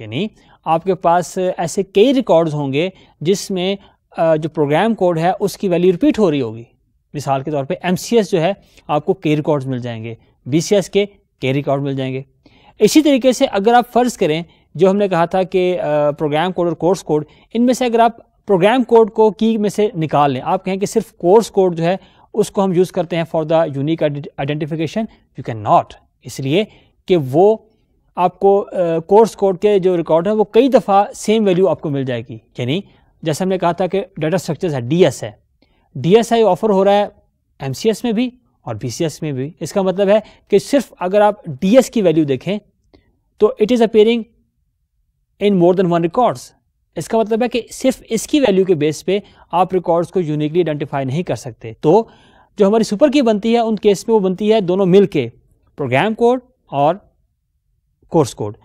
यानी आपके पास ऐसे कई रिकॉर्ड्स होंगे जिसमें जो प्रोग्राम कोड है उसकी वैल्यू रिपीट हो रही होगी मिसाल के तौर पे एम जो है आपको के रिकॉर्ड्स मिल जाएंगे बी के के रिकॉर्ड मिल जाएंगे इसी तरीके से अगर आप फ़र्ज़ करें जो हमने कहा था कि प्रोग्राम कोड और कोर्स कोड इनमें से अगर आप प्रोग्राम कोड को की में से निकाल लें आप कहें कि सिर्फ कोर्स कोड जो है उसको हम यूज़ करते हैं for the unique identification you can not इसलिए कि वो आपको कोर्स uh, कोड के जो रिकॉर्ड है वो कई दफ़ा सेम वैल्यू आपको मिल जाएगी यानी जैसे हमने कहा था कि डाटा स्ट्रक्चर्स है डीएस है डीएस आई ऑफर हो रहा है एमसीएस में भी और बीसीएस में भी इसका मतलब है कि सिर्फ अगर आप डीएस की वैल्यू देखें तो it is appearing in more than one records इसका मतलब है कि सिर्फ इसकी वैल्यू के बेस पे आप रिकॉर्ड्स को यूनिकली आइडेंटिफाई नहीं कर सकते तो जो हमारी सुपर की बनती है उन केस में वो बनती है दोनों मिल प्रोग्राम कोड और कोर्स कोड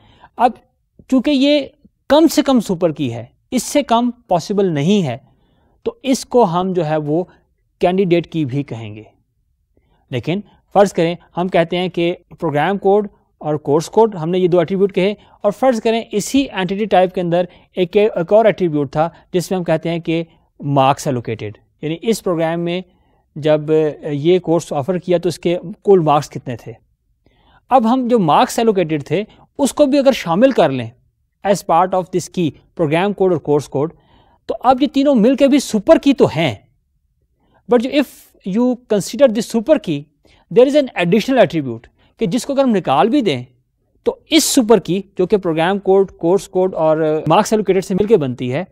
अब चूंकि ये कम से कम सुपर की है इससे कम पॉसिबल नहीं है तो इसको हम जो है वो कैंडिडेट की भी कहेंगे लेकिन फ़र्ज़ करें हम कहते हैं कि प्रोग्राम कोड और कोर्स कोड हमने ये दो एट्रीब्यूट कहे और फर्ज करें इसी एंटिटी टाइप के अंदर एक एक और एट्रीब्यूट था जिसमें हम कहते हैं कि मार्क्स एलोकेटेड यानी इस प्रोग्राम में जब ये कोर्स ऑफर किया तो इसके कुल मार्क्स कितने थे अब हम जो मार्क्स एलोकेटेड थे उसको भी अगर शामिल कर लें as part of this key program code और कोर्स कोड तो अब ये तीनों मिलकर भी सुपर की तो हैं बट जो if you consider this super key there is an additional attribute कि जिसको अगर हम निकाल भी दें तो इस सुपर की जो कि प्रोग्राम कोड कोर्स कोड और मार्क्स एलोकेटेड से मिलकर बनती है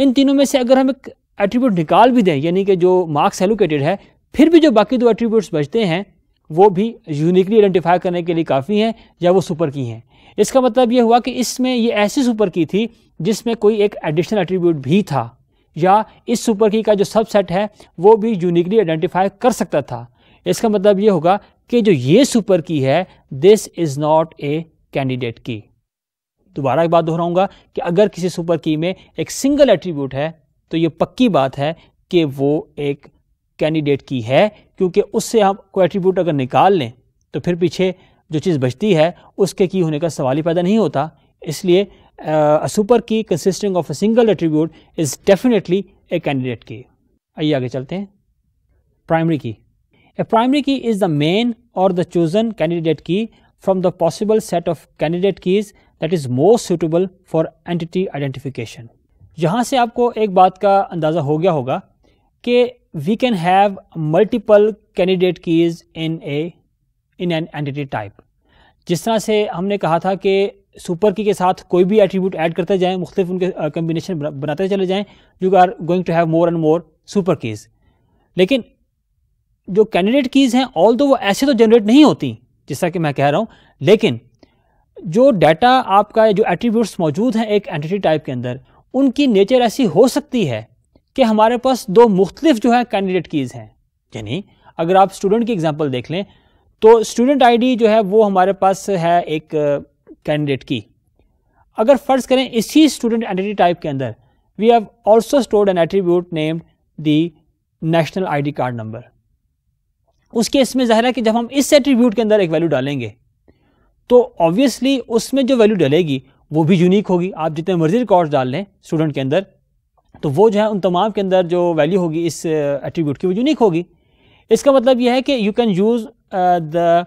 इन तीनों में से अगर हम एक एट्रीब्यूट निकाल भी दें यानी कि जो मार्क्स एलोकेटेड है फिर भी जो बाकी दो एट्रीब्यूट्स बचते हैं वो भी यूनिकली आइडेंटिफाई करने के लिए काफ़ी हैं या वो सुपर की हैं इसका मतलब ये हुआ कि इसमें ये ऐसी सुपर की थी जिसमें कोई एक एडिशनल एट्रीब्यूट भी था या इस सुपर की का जो सबसेट है वो भी यूनिकली आइडेंटिफाई कर सकता था इसका मतलब ये होगा कि जो ये सुपर की है this is not a candidate key दोबारा एक बात दोहराऊंगा कि अगर किसी सुपर की में एक सिंगल एट्रीब्यूट है तो ये पक्की बात है कि वो एक कैंडिडेट की है क्योंकि उससे आप को एट्रीब्यूट अगर निकाल लें तो फिर पीछे जो चीज़ बचती है उसके की होने का सवाल ही पैदा नहीं होता इसलिए super key consisting of a single attribute is definitely a candidate key आइए आगे चलते हैं primary key a primary key is the main और the chosen candidate key from the possible set of candidate keys that is most suitable for entity identification यहाँ से आपको एक बात का अंदाजा हो गया होगा कि we can have multiple candidate keys in a in an entity type जिस तरह से हमने कहा था कि सुपर की के साथ कोई भी एट्रीब्यूट ऐड करते जाएं मुख्तफ उनके कम्बिनेशन uh, बनाते चले जाएं you are going to have more and more super keys लेकिन जो कैंडिडेट कीज़ हैं ऑल दो वो ऐसे तो जनरेट नहीं होती जैसा कि मैं कह रहा हूँ लेकिन जो डाटा आपका जो एट्रीब्यूट्स मौजूद हैं एक एंटिटी टाइप के अंदर उनकी नेचर ऐसी हो सकती है कि हमारे पास दो मुख्तलिफ जो है कैंडिडेट कीज़ हैं यानी अगर आप स्टूडेंट की एग्जाम्पल देख लें तो स्टूडेंट आई जो है वो हमारे पास है एक कैंडिडेट की अगर फ़र्ज़ करें इसी स्टूडेंट एंटिटी टाइप के अंदर we have also stored an attribute named the national ID card number उस केस में ज़ाहिर है कि जब हम इस एट्रीब्यूट के अंदर एक वैल्यू डालेंगे तो ऑब्वियसली उसमें जो वैल्यू डलेगी वो भी यूनिक होगी आप जितने मर्जी रिकॉर्ड्स डाल लें स्टूडेंट के अंदर तो वो जो है उन तमाम के अंदर जो वैल्यू होगी इस एट्रीब्यूट uh, की वो यूनिक होगी इसका मतलब यह है कि you can use the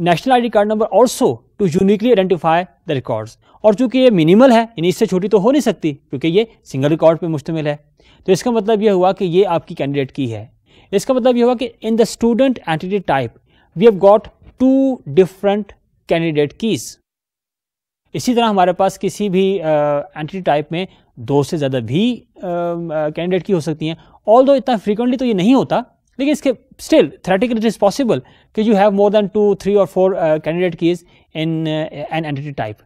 national ID card number also to uniquely identify the records और चूँकि ये मिनिमल है यानी इससे छोटी तो हो नहीं सकती क्योंकि ये सिंगल रिकॉर्ड पर मुश्तमिल है तो इसका मतलब यह हुआ कि ये आपकी कैंडिडेट की है इसका मतलब ये हुआ कि in the student entity type we have got two different candidate keys इसी तरह हमारे पास किसी भी एंटिटी uh, टाइप में दो से ज़्यादा भी कैंडिडेट uh, की हो सकती हैं ऑल दो इतना फ्रीक्वेंटली तो ये नहीं होता लेकिन इसके still theoretical it is possible कि you have more than two three और four candidate keys in an entity type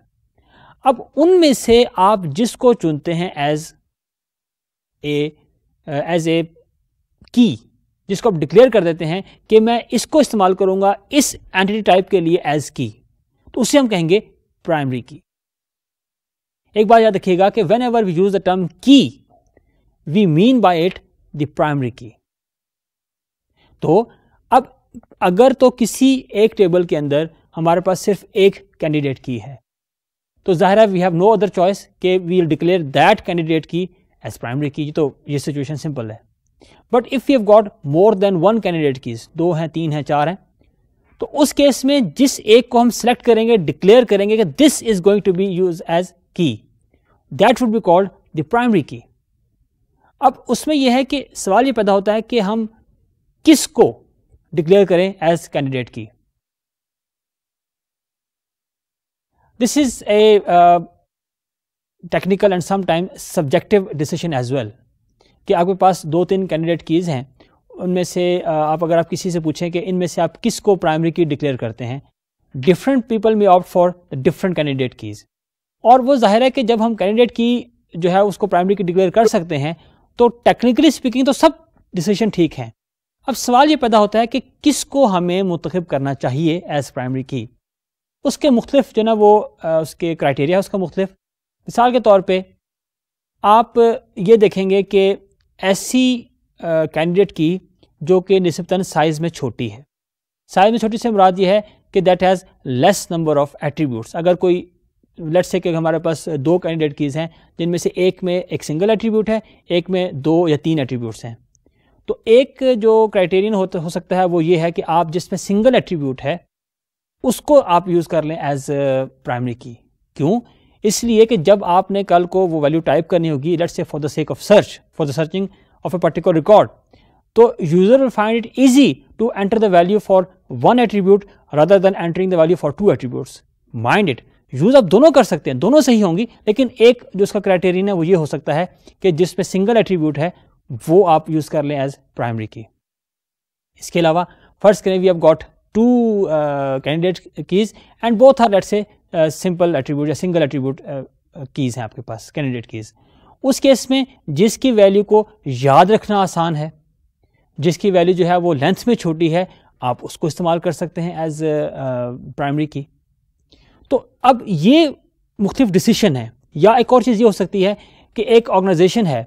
अब उनमें से आप जिसको चुनते हैं एज ए एज ए की जिसको आप डिक्लेयर कर देते हैं कि मैं इसको इस्तेमाल करूंगा इस एंटिटी टाइप के लिए एज की तो उसे हम कहेंगे प्राइमरी की एक बात याद रखिएगा कि whenever we use the term key we mean by it the primary key तो अब अगर तो किसी एक टेबल के अंदर हमारे पास सिर्फ एक कैंडिडेट की है तो जाहिर है we have no other choice के we will declare that candidate key as primary key तो ये सिचुएशन सिंपल है but if you got more than one candidate keys दो हैं तीन हैं चार हैं तो उस केस में जिस एक को हम सिलेक्ट करेंगे डिक्लेयर करेंगे कि this is going to be use as key that would be called the primary key अब उसमें यह है कि सवाल यह पैदा होता है कि हम किस को डिक्लेयर करें as candidate key this is a technical and sometime subjective decision as well कि आपके पास दो तीन कैंडिडेट कीज़ हैं उनमें से आप अगर आप किसी से पूछें कि इनमें से आप किस को प्राइमरी की डिक्लेयर करते हैं डिफरेंट पीपल में opt for the different candidate keys और वो जाहिर है कि जब हम कैंडिडेट की जो है उसको प्राइमरी की डिक्लेयर कर सकते हैं तो टेक्निकली स्पीकिंग तो सब डिसीजन ठीक है अब सवाल ये पैदा होता है कि किसको हमें मुंतखब करना चाहिए एज प्राइमरी की उसके मुख्तफ जो ना वो उसके क्राइटेरिया उसका मुख्तफ मिसाल के तौर पर आप ये देखेंगे कि ऐसी कैंडिडेट की जो कि निसबता साइज़ में छोटी है साइज़ में छोटी से मुराद ये है कि that has less number of attributes अगर कोई लेट्स से कि हमारे पास दो कैंडिडेट कीज़ हैं जिनमें से एक में एक सिंगल एट्रीब्यूट है एक में दो या तीन एट्रीब्यूट्स हैं तो एक जो क्राइटेरियन होता हो सकता है वो ये है कि आप जिसमें सिंगल एट्रीब्यूट है उसको आप यूज़ कर लें एज प्राइमरी की क्यों इसलिए कि जब आपने कल को वो वैल्यू टाइप करनी होगी let's say for the sake of search for the searching of a particular record तो user will find it easy to enter the value for one attribute rather than entering the value for two attribute mind it use आप दोनों कर सकते हैं दोनों से ही होंगी लेकिन एक जो उसका क्राइटेरियन है वो ये हो सकता है कि जिसमें सिंगल एट्रीब्यूट है वो आप यूज़ कर लें एज प्राइमरी की इसके अलावा फर्स्ट करें we have got two candidate keys and both are let's say simple attribute या सिंगल एट्रीब्यूट कीज़ हैं आपके पास कैंडिडेट कीज़ उस केस में जिसकी वैल्यू को याद रखना आसान है जिसकी वैल्यू जो है वो लेंथ में छोटी है आप उसको इस्तेमाल कर सकते हैं एज प्राइमरी की तो अब ये मुख्तफ डिसीशन है या एक और चीज़ ये हो सकती है कि एक ऑर्गेनाइजेशन है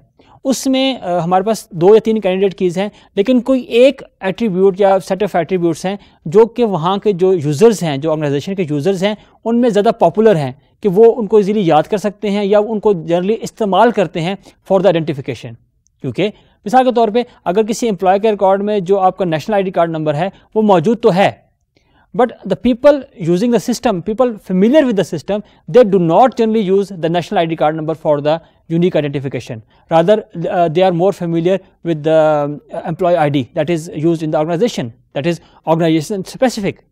उसमें हमारे पास दो या तीन कैंडिडेट कीज़ हैं लेकिन कोई एक एट्रीब्यूट या सेट ऑफ एट्रीब्यूट्स हैं जो कि वहाँ के जो यूज़र्स हैं जो ऑर्गेनाइजेशन के यूज़र्स हैं उनमें ज़्यादा पॉपुलर हैं कि वो उनको इजीली याद कर सकते हैं या उनको जनरली इस्तेमाल करते हैं फॉर द आइडेंटिफिकेशन क्योंकि मिसाल के तौर पर अगर किसी एम्प्लॉय के रिकॉर्ड में जो आपका नेशनल आईडी कार्ड नंबर है वो मौजूद तो है but the people using the system, people familiar with the system, they do not generally use the national ID card number for the unique identification. Rather, uh, they are more familiar with the uh, employee ID that is used in the organization, that is organization specific.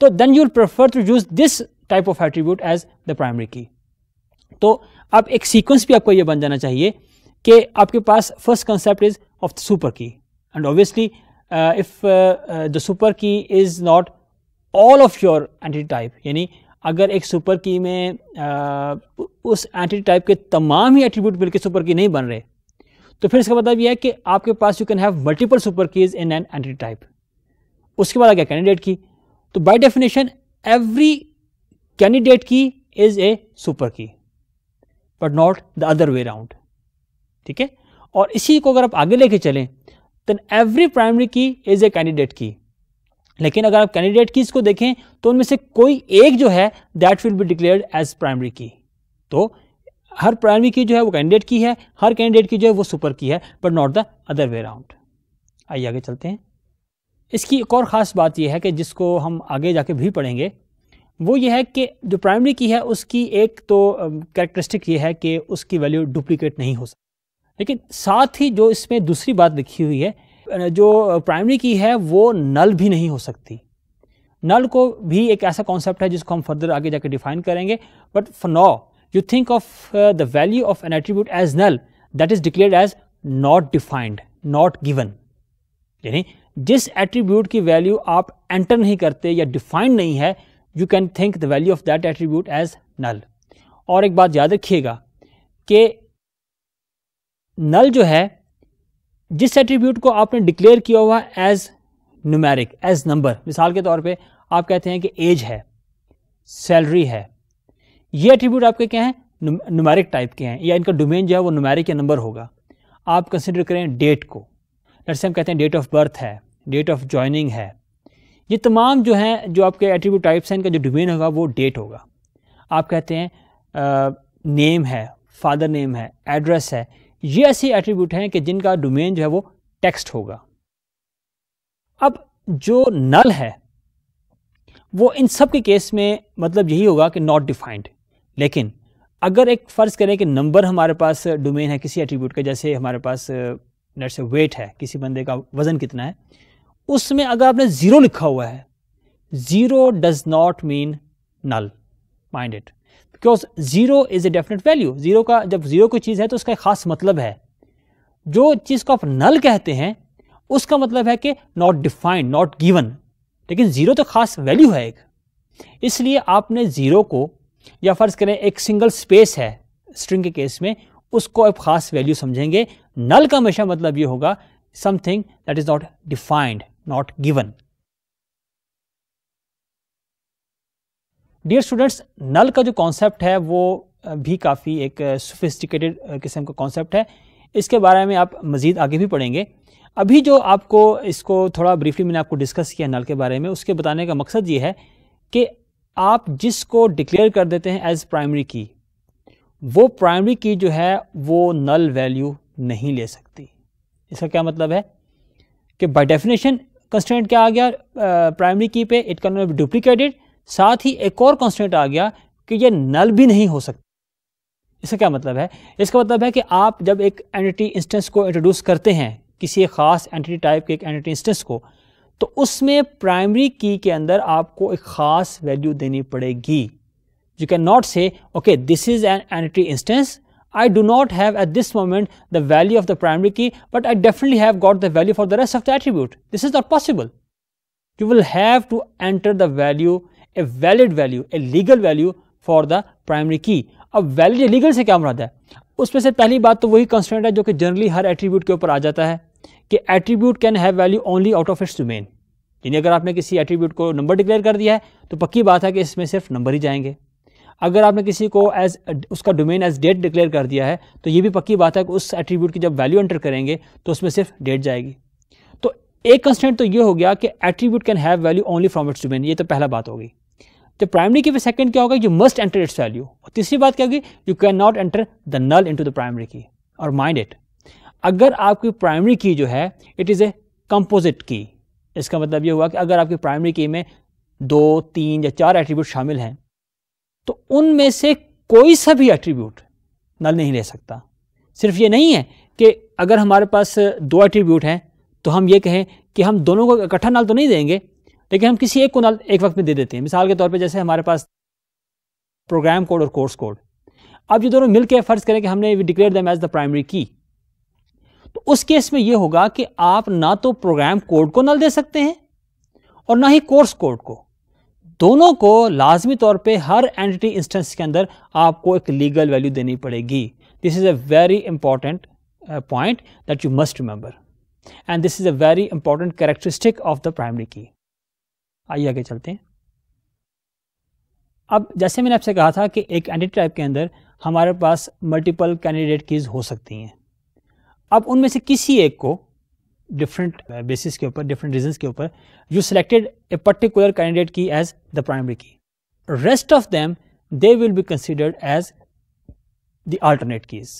So, then you will prefer to use this type of attribute as the primary key. So now a sequence, also you ये बन जाना चाहिए कि आपके पास first concept is of the super key and obviously if the super key is not all of your entity type यानी अगर एक सुपर की में आ, उस एंटी टाइप के तमाम ही एट्रीब्यूट मिलकर सुपर की नहीं बन रहे तो फिर इसका मतलब यह है कि आपके पास you can have multiple super keys in an entity type उसके बाद आ गया कैंडिडेट की तो by definition every candidate key is a super key but not the other way round ठीक है और इसी को अगर आप आगे लेके चलें then every primary key is a candidate key लेकिन अगर आप कैंडिडेट कीज को देखें तो उनमें से कोई एक जो है that will be declared as primary key तो हर प्राइमरी की जो है वो कैंडिडेट की है हर कैंडिडेट की जो है वो सुपर की है but not the other way round आइए आगे चलते हैं इसकी एक और ख़ास बात यह है कि जिसको हम आगे जाके भी पढ़ेंगे वो ये है कि जो प्राइमरी की है उसकी एक तो कैरेक्टरिस्टिक ये है कि उसकी वैल्यू डुप्लीकेट नहीं हो सकती लेकिन साथ ही जो इसमें दूसरी बात लिखी हुई है जो प्राइमरी की है वो नल भी नहीं हो सकती नल को भी एक ऐसा कॉन्सेप्ट है जिसको हम फर्दर आगे जाकर डिफाइन करेंगे but for no you think of the value of an attribute as null that is declare as not defined not given यानी जिस एट्रीब्यूट की वैल्यू आप एंटर नहीं करते या डिफाइंड नहीं है you can think the value of that attribute as null और एक बात याद रखिएगा कि नल जो है जिस एट्रीब्यूट को आपने डिक्लेयर किया हुआ एज न्यूमेरिक एज नंबर मिसाल के तौर पे आप कहते हैं कि एज है सैलरी है ये एट्रीब्यूट आपके क्या हैं नुमेरिक टाइप के हैं या इनका डोमेन जो है वो नुमेरिक या नंबर होगा आप कंसिडर करें डेट को से हम कहते हैं डेट ऑफ बर्थ है डेट ऑफ ज्वाइनिंग है ये तमाम जो हैं जो आपके एट्रीब्यूट टाइप्स हैं इनका जो डोमेन होगा वो डेट होगा आप कहते हैं नेम है फादर नेम है एड्रेस है ये ऐसे एट्रीब्यूट हैं कि जिनका डोमेन जो है वो टेक्स्ट होगा अब जो नल है वो इन सब के केस में मतलब यही होगा कि नॉट डिफाइंड लेकिन अगर एक फ़र्ज़ करें कि नंबर हमारे पास डोमेन है किसी एट्रीब्यूट का जैसे हमारे पास से वेट है किसी बंदे का वज़न कितना है उसमें अगर आपने ज़ीरो लिखा हुआ है zero does not mean null mind it because zero is a definite value zero का जब ज़ीरो कोई चीज़ है तो उसका एक ख़ास मतलब है जो चीज़ को आप नल कहते हैं उसका मतलब है कि नॉट डिफाइंड नॉट गिवन लेकिन ज़ीरो तो ख़ास वैल्यू है एक इसलिए आपने ज़ीरो को या फ़र्ज़ करें एक सिंगल स्पेस है स्ट्रिंग के केस में उसको आप ख़ास वैल्यू समझेंगे नल का हमेशा मतलब ये होगा something that is not defined not given dear students null का जो कॉन्सेप्ट है वो भी काफ़ी एक सोफिस्टिकेटेड किस्म का कॉन्सेप्ट है इसके बारे में आप मज़ीद आगे भी पढ़ेंगे अभी जो आपको इसको थोड़ा ब्रीफली मैंने आपको डिस्कस किया नल के बारे में उसके बताने का मकसद ये है कि आप जिसको डिक्लेयर कर देते हैं एज प्राइमरी की वो प्राइमरी की जो है वो नल वैल्यू नहीं ले सकती इसका क्या मतलब है कि बाय डेफिनेशन कंस्टेंट क्या आ गया प्राइमरी की पे इट कैन बी डुप्लीकेटेड साथ ही एक और कॉन्स्टेंट आ गया कि ये नल भी नहीं हो सकता इसका क्या मतलब है इसका मतलब है कि आप जब एक एंटिटी इंस्टेंस को इंट्रोड्यूस करते हैं किसी एक ख़ास एंटिटी टाइप के एक एंटिटी इंस्टेंस को तो उसमें प्राइमरी की के अंदर आपको एक ख़ास वैल्यू देनी पड़ेगी you can not say okay this is an entity instance I do not have at this moment the value of the primary key but I definitely have got the value for the rest of the attribute this is not possible you will have to enter the value a valid value a legal value for the primary key अब वैलिड लीगल से क्या मुराद है उसमें से पहली बात तो वही कंस्टेंट है जो कि जनरली हर एट्रीब्यूट के ऊपर आ जाता है कि attribute can have value only out of its domain यानी अगर आपने किसी एट्रीब्यूट को नंबर डिक्लेयर कर दिया है तो पक्की बात है कि इसमें सिर्फ नंबर ही जाएंगे अगर आपने किसी को एज उसका डोमेन एज डेट डिक्लेयर कर दिया है तो ये भी पक्की बात है कि उस एट्रीब्यूट की जब वैल्यू एंटर करेंगे तो उसमें सिर्फ डेट जाएगी तो एक कंस्टेंट तो ये हो गया कि attribute can have value only from its domain ये तो पहला बात होगी तो प्राइमरी की सेकंड क्या होगा you must enter its value और तीसरी बात क्या होगी you can not enter the null in the primary key और माइंड इट अगर आपकी प्राइमरी की जो है इट इज़ ए कंपोजिट की इसका मतलब ये हुआ कि अगर आपकी प्राइमरी की में दो तीन या चार एट्रीब्यूट शामिल हैं तो उनमें से कोई सा भी एट्रीब्यूट नल नहीं ले सकता सिर्फ ये नहीं है कि अगर हमारे पास दो एट्रीब्यूट हैं तो हम ये कहें कि हम दोनों को इकट्ठा नल तो नहीं देंगे लेकिन हम किसी एक को नल एक वक्त में दे देते हैं मिसाल के तौर पर जैसे हमारे पास प्रोग्राम कोड और कोर्स कोड अब ये दोनों मिलकर फ़र्ज़ करें कि हमने declare them as the primary key तो उस केस में ये होगा कि आप ना तो प्रोग्राम कोड को नल दे सकते हैं और ना ही कोर्स कोड को दोनों को लाजमी तौर पे हर एंटिटी इंस्टेंस के अंदर आपको एक लीगल वैल्यू देनी पड़ेगी this is a very important point that you must remember and this is a very important characteristic of the primary key आइए आगे चलते हैं अब जैसे मैंने आपसे कहा था कि एक एंटी टाइप के अंदर हमारे पास मल्टीपल कैंडिडेट कीज़ हो सकती हैं अब उनमें से किसी एक को डिफरेंट बेसिस के ऊपर डिफरेंट रीजन के ऊपर you selected a particular candidate key as the primary key rest of them they will be considered as the alternate keys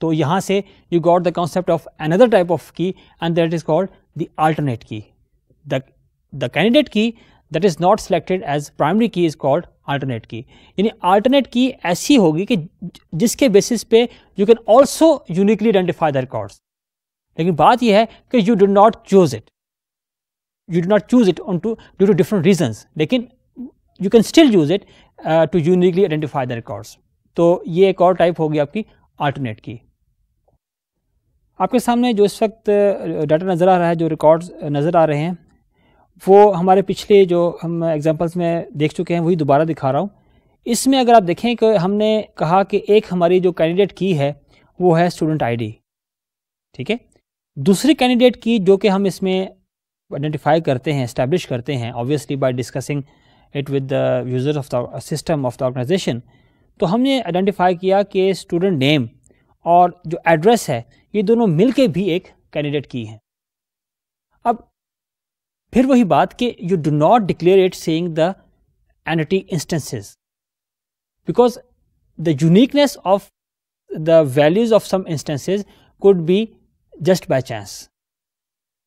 तो यहां से you got the concept of another type of key and that is called the alternate key the the candidate key that is not selected as primary key is called alternate key yani alternate key aisi hogi ki jiske basis pe you can also uniquely identify the records lekin baat ye hai ki you did not choose it you did not choose it onto due to different reasons lekin you can still use it uh, to uniquely identify the records to ye ek aur type hogi aapki alternate key आपके सामने जो इस वक्त डाटा नज़र आ रहा है जो रिकॉर्ड्स नज़र आ रहे हैं वो हमारे पिछले जो हम एग्जांपल्स में देख चुके हैं वही दोबारा दिखा रहा हूँ इसमें अगर आप देखें कि हमने कहा कि एक हमारी जो कैंडिडेट की है वो है स्टूडेंट आईडी ठीक है दूसरी कैंडिडेट की जो कि हम इसमें आइडेंटिफाई करते हैं इस्टेब्लिश करते हैं obviously by discussing it with the user of the system of the organization तो हमने आइडेंटिफाई किया कि स्टूडेंट नेम और जो एड्रेस है ये दोनों मिलके भी एक कैंडिडेट की हैं फिर वही बात कि you do not declare it saying the entity instances because the uniqueness of the values of some instances could be just by chance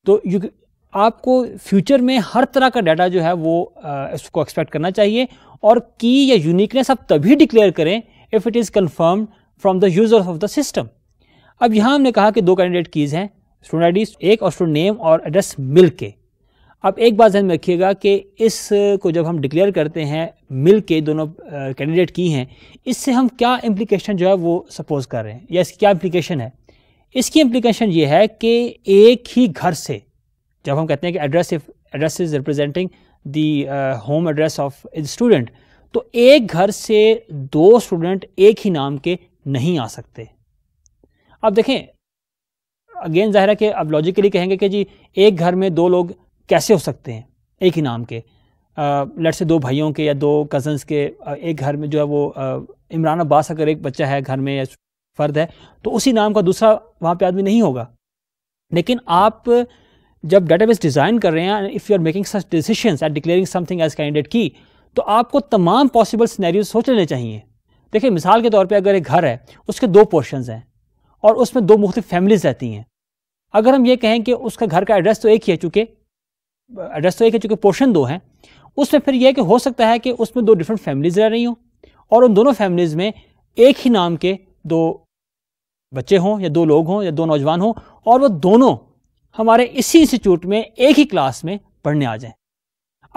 तो यू आपको फ्यूचर में हर तरह का डाटा जो है वो इसको एक्सपेक्ट करना चाहिए और की या यूनिकनेस आप तभी डिक्लेयर करें if it is confirmed from the user of the system अब यहाँ हमने कहा कि दो कैंडिडेट कीज़ हैं स्टूडेंट आई एक और स्टूडेंट नेम और एड्रेस मिल के अब एक बात जहन में रखिएगा कि इस को जब हम डिक्लेयर करते हैं मिल के दोनों कैंडिडेट की हैं इससे हम क्या इम्प्लीकेशन जो है वो सपोज कर रहे हैं या इसकी क्या इम्प्लीकेशन है इसकी इम्प्लीकेशन ये है कि एक ही घर से जब हम कहते हैं कि address if address is representing the home address of student तो एक घर से दो स्टूडेंट एक ही नाम के नहीं आ सकते अब देखें अगेन ज़ाहिर है कि अब लॉजिकली कहेंगे कि जी एक घर में दो लोग कैसे हो सकते हैं एक ही नाम के लट से दो भाइयों के या दो कज़न्स के एक घर में जो है वो इमरान अब्बास अगर एक बच्चा है घर में या फ़र्द है तो उसी नाम का दूसरा वहाँ पे आदमी नहीं होगा लेकिन आप जब डेटाबेस डिज़ाइन कर रहे हैं if you are making such decision at declaring something as candidate key तो आपको तमाम पॉसिबल सिनेरियो सोच लेने चाहिए देखिए मिसाल के तौर पर अगर एक घर है उसके दो पोर्शन हैं और उसमें दो मुख्तु फैमिलीज़ रहती हैं अगर हम ये कहें कि उसका घर का एड्रेस तो एक ही है चूँकि एड्रेस तो एक है चूँकि पोर्शन दो हैं उसमें फिर यह कि हो सकता है कि उसमें दो डिफरेंट फैमिलीज रह रही हों और उन दोनों फैमिलीज़ में एक ही नाम के दो बच्चे हों या दो लोग हों या दो नौजवान हों और वो दोनों हमारे इसी इंस्टीट्यूट में एक ही क्लास में पढ़ने आ जाएं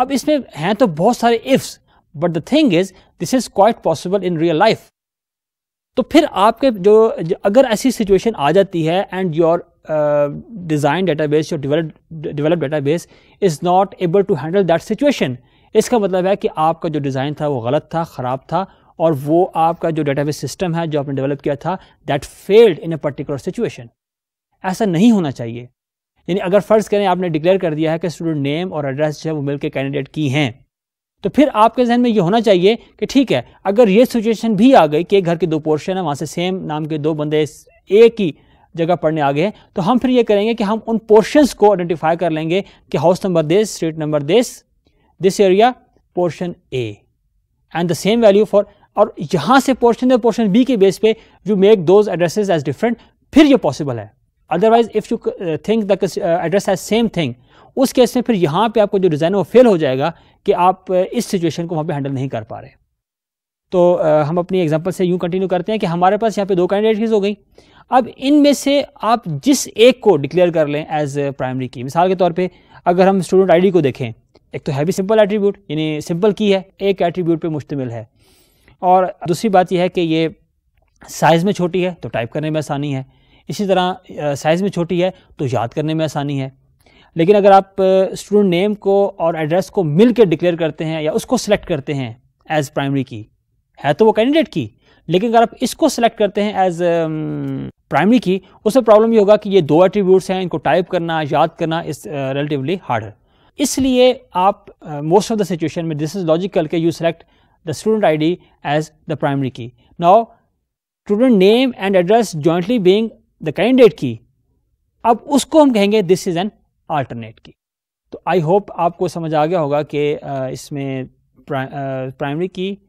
अब इसमें हैं तो बहुत सारे ifs but the thing is this is quite possible in real life तो फिर आपके जो, जो अगर ऐसी सिचुएशन आ जाती है and your design database develop develop database is not able to handle that situation इसका मतलब है कि आपका जो डिज़ाइन था वो गलत था ख़राब था और वो आपका जो डेटाबेस सिस्टम है जो आपने डेवलप किया था that failed in a particular situation ऐसा नहीं होना चाहिए यानी अगर फ़र्ज़ करें आपने डिक्लेयर कर दिया है कि स्टूडेंट नेम और एड्रेस जो है वो मिलकर कैंडिडेट की हैं तो फिर आपके जहन में ये होना चाहिए कि ठीक है अगर ये सिचुएशन भी आ गई कि घर के दो पोर्शन है वहाँ से सेम नाम के दो बंदे एक ही जगह पढ़ने आगे हैं तो हम फिर ये करेंगे कि हम उन पोर्शंस को आइडेंटिफाई कर लेंगे कि house number this street number this this area portion A and the same value for और यहाँ से पोर्शन और पोर्शन बी के बेस पे you make those addresses as different फिर ये पॉसिबल है otherwise if you think the address as same thing उस केस में फिर यहाँ पे आपको जो डिज़ाइन है वो फेल हो जाएगा कि आप uh, इस सिचुएशन को वहाँ पे हैंडल नहीं कर पा रहे तो आ, हम अपनी एग्जांपल से यूँ कंटिन्यू करते हैं कि हमारे पास यहाँ पे दो कैंडिडेट हो गई अब इनमें से आप जिस एक को डिक्लेयर कर लें एज प्राइमरी की मिसाल के तौर पे अगर हम स्टूडेंट आईडी को देखें एक तो है भी सिंपल एट्रीब्यूट यानी सिंपल की है एक एट्रीब्यूट पे मुश्तमिल है और दूसरी बात यह है कि ये साइज़ में छोटी है तो टाइप करने में आसानी है इसी तरह साइज़ में छोटी है तो याद करने में आसानी है लेकिन अगर आप स्टूडेंट नेम को और एड्रेस को मिल के डिक्लेयर करते हैं या उसको सेलेक्ट करते हैं एज़ प्राइमरी की है तो वो कैंडिडेट की लेकिन अगर आप इसको सिलेक्ट करते हैं एज प्राइमरी um, की उसमें प्रॉब्लम ये होगा कि ये दो एट्रीब्यूट्स हैं इनको टाइप करना याद करना इस रिलेटिवली uh, हार्ड है इसलिए आप मोस्ट ऑफ द सिचुएशन में दिस इज लॉजिकल के you select the student I D as the primary key now student name and address jointly being the candidate key अब उसको हम कहेंगे दिस इज़ एन आल्टरनेट की तो आई होप आपको समझ आ गया होगा कि uh, इसमें प्राइमरी की uh,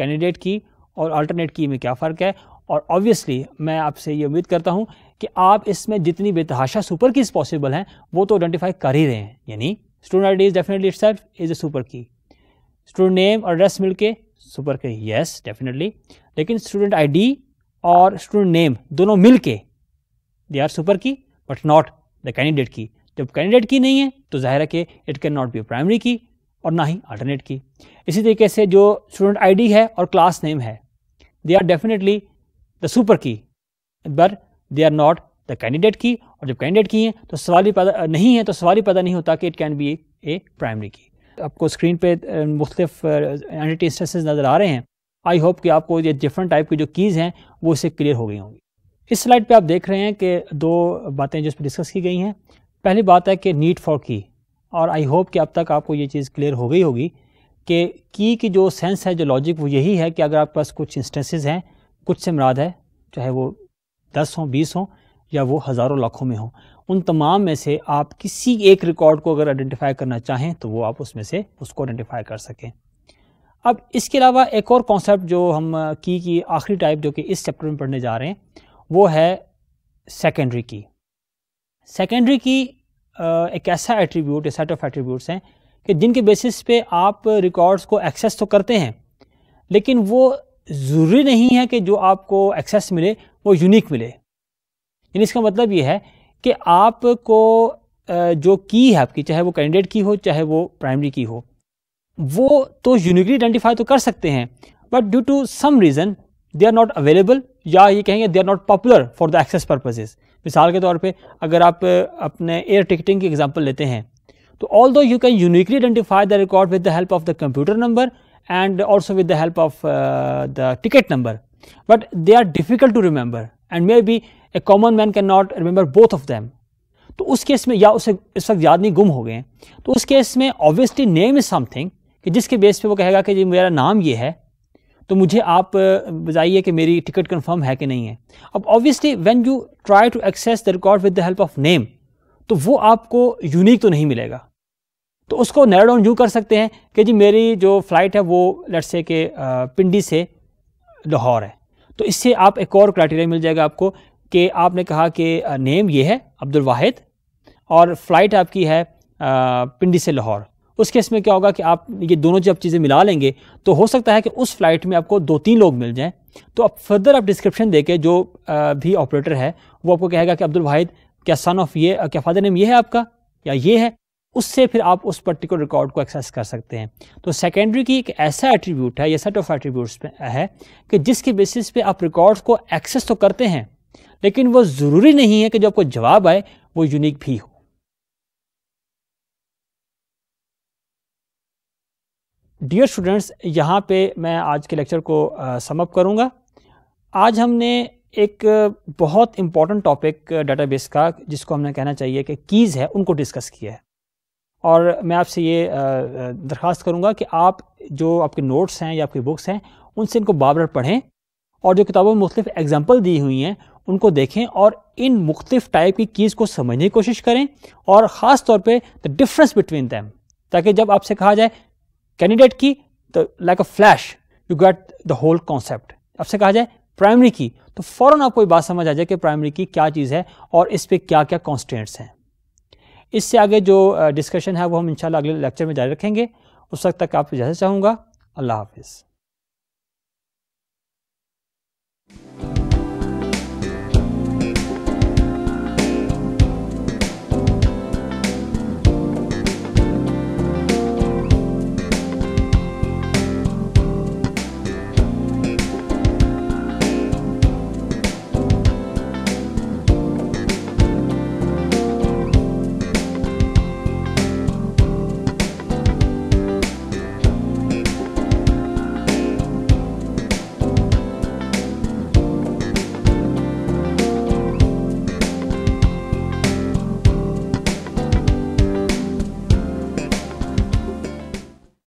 कैंडिडेट की और अल्टरनेट की में क्या फ़र्क है और ऑब्वियसली मैं आपसे ये उम्मीद करता हूँ कि आप इसमें जितनी बेतहाशा सुपर कीज पॉसिबल हैं वो तो आइडेंटिफाई कर ही रहे हैं यानी student I D is definitely itself is a super key student name और एड्रेस मिल के सुपर की येस डेफिनेटली लेकिन स्टूडेंट आई डी और स्टूडेंट नेम दोनों मिल के they are super key but not the candidate key जब कैंडिडेट की नहीं है तो जाहिर है कि it can not be primary key और ना ही अल्टरनेट की इसी तरीके से जो स्टूडेंट आईडी है और क्लास नेम है they are definitely the super key but they are not the candidate key और जब कैंडिडेट की है तो सवाल ही पैदा नहीं है तो सवाल ही पैदा नहीं होता कि it can be a primary key आपको स्क्रीन पे मुख्तफ एंटिटी इंस्टेंसेज नज़र आ रहे हैं आई होप कि आपको ये डिफरेंट टाइप की जो कीज़ हैं वो इसे क्लियर हो गई होंगी इस स्लाइड पे आप देख रहे हैं कि दो बातें जो इस पर डिस्कस की गई हैं पहली बात है कि नीड फॉर की और आई होप कि अब तक आपको ये चीज़ क्लियर हो गई होगी कि की की जो सेंस है जो लॉजिक वो यही है कि अगर आपके पास कुछ इंस्टेंसेस हैं कुछ से मराद है चाहे वो दस हों बीस हों या वो हज़ारों लाखों में हों उन तमाम में से आप किसी एक रिकॉर्ड को अगर आइडेंटिफाई करना चाहें तो वो आप उसमें से उसको आइडेंटिफाई कर सकें अब इसके अलावा एक और कॉन्सेप्ट जो हम की uh, की आखिरी टाइप जो कि इस चैप्टर में पढ़ने जा रहे हैं वो है सेकेंडरी की सेकेंडरी की एक ऐसा एट्रीब्यूट या सेट ऑफ एट्रीब्यूट्स हैं कि जिनके बेसिस पे आप रिकॉर्ड्स को एक्सेस तो करते हैं लेकिन वो ज़रूरी नहीं है कि जो आपको एक्सेस मिले वो यूनिक मिले यानी इसका मतलब ये है कि आपको जो की है आपकी चाहे वो कैंडिडेट की हो चाहे वो प्राइमरी की हो वो तो यूनिकली आइडेंटिफाई तो कर सकते हैं but due to some reason they are not available या ये कहेंगे they are not popular for the access purposes मिसाल के तौर पे अगर आप अपने एयर टिकटिंग की एग्जांपल लेते हैं तो although you can uniquely identify the record with the help of the computer number and also with the help of the ticket number but they are difficult to remember and may be a common man can not remember both of them तो उस केस में या उसे इस वक्त याद नहीं गुम हो गए तो उस केस में ऑब्वियसली नेम इज़ समथिंग कि जिसके बेस पे वो कहेगा कि जी मेरा नाम ये है तो मुझे आप बताइए कि मेरी टिकट कंफर्म है कि नहीं है अब obviously when you try to access the record with the help of name तो वो आपको यूनिक तो नहीं मिलेगा तो उसको नैरो डाउन कर सकते हैं कि जी मेरी जो फ़्लाइट है वो लट से के पिंडी से लाहौर है तो इससे आप एक और क्राइटेरिया मिल जाएगा आपको कि आपने कहा कि नेम ये है अब्दुल वाहिद और फ़्लाइट आपकी है पिंडी से लाहौर उस केस में क्या होगा कि आप ये दोनों जब चीज़ें मिला लेंगे तो हो सकता है कि उस फ्लाइट में आपको दो तीन लोग मिल जाएँ तो अब फर्दर आप डिस्क्रिप्शन दे के जो भी ऑपरेटर है वो आपको कहेगा कि अब्दुल वाहिद क्या सन ऑफ ये क्या फादर नेम ये है आपका या ये है उससे फिर आप उस पर्टिकुलर रिकॉर्ड को एक्सेस कर सकते हैं तो सेकेंडरी की एक ऐसा एट्रीब्यूट है या सेट ऑफ एट्रीब्यूट्स है कि जिसके बेसिस पे आप रिकॉर्ड्स को एक्सेस तो करते हैं लेकिन वो ज़रूरी नहीं है कि जो आपको जवाब आए वो यूनिक भी हो डियर स्टूडेंट्स यहाँ पे मैं आज के लेक्चर को समअप करूँगा आज हमने एक बहुत इंपॉर्टेंट टॉपिक डाटाबेस का जिसको हमने कहना चाहिए कि कीज़ है उनको डिस्कस किया है और मैं आपसे ये दरख्वास्त करूँगा कि आप जो आपके नोट्स हैं या आपकी बुक्स हैं उनसे इनको बाबर पढ़ें और जो किताबों में मुख्तफ एग्जाम्पल दी हुई हैं उनको देखें और इन मुख्तफ टाइप की कीज़ को समझने की कोशिश करें और ख़ास तौर पर द डिफ्रेंस बिटवीन दैम ताकि जब आपसे कहा जाए कैंडिडेट की तो like a flash you get the whole concept आपसे कहा जाए प्राइमरी की तो फ़ौरन आपको बात समझ आ जाए कि प्राइमरी की क्या चीज़ है और इस पर क्या क्या कॉन्स्टेंट्स हैं इससे आगे जो डिस्कशन है वो हम इंशाल्लाह अगले लेक्चर में जारी रखेंगे उस वक्त तक आपको इजाज़त चाहूँगा अल्लाह हाफिज़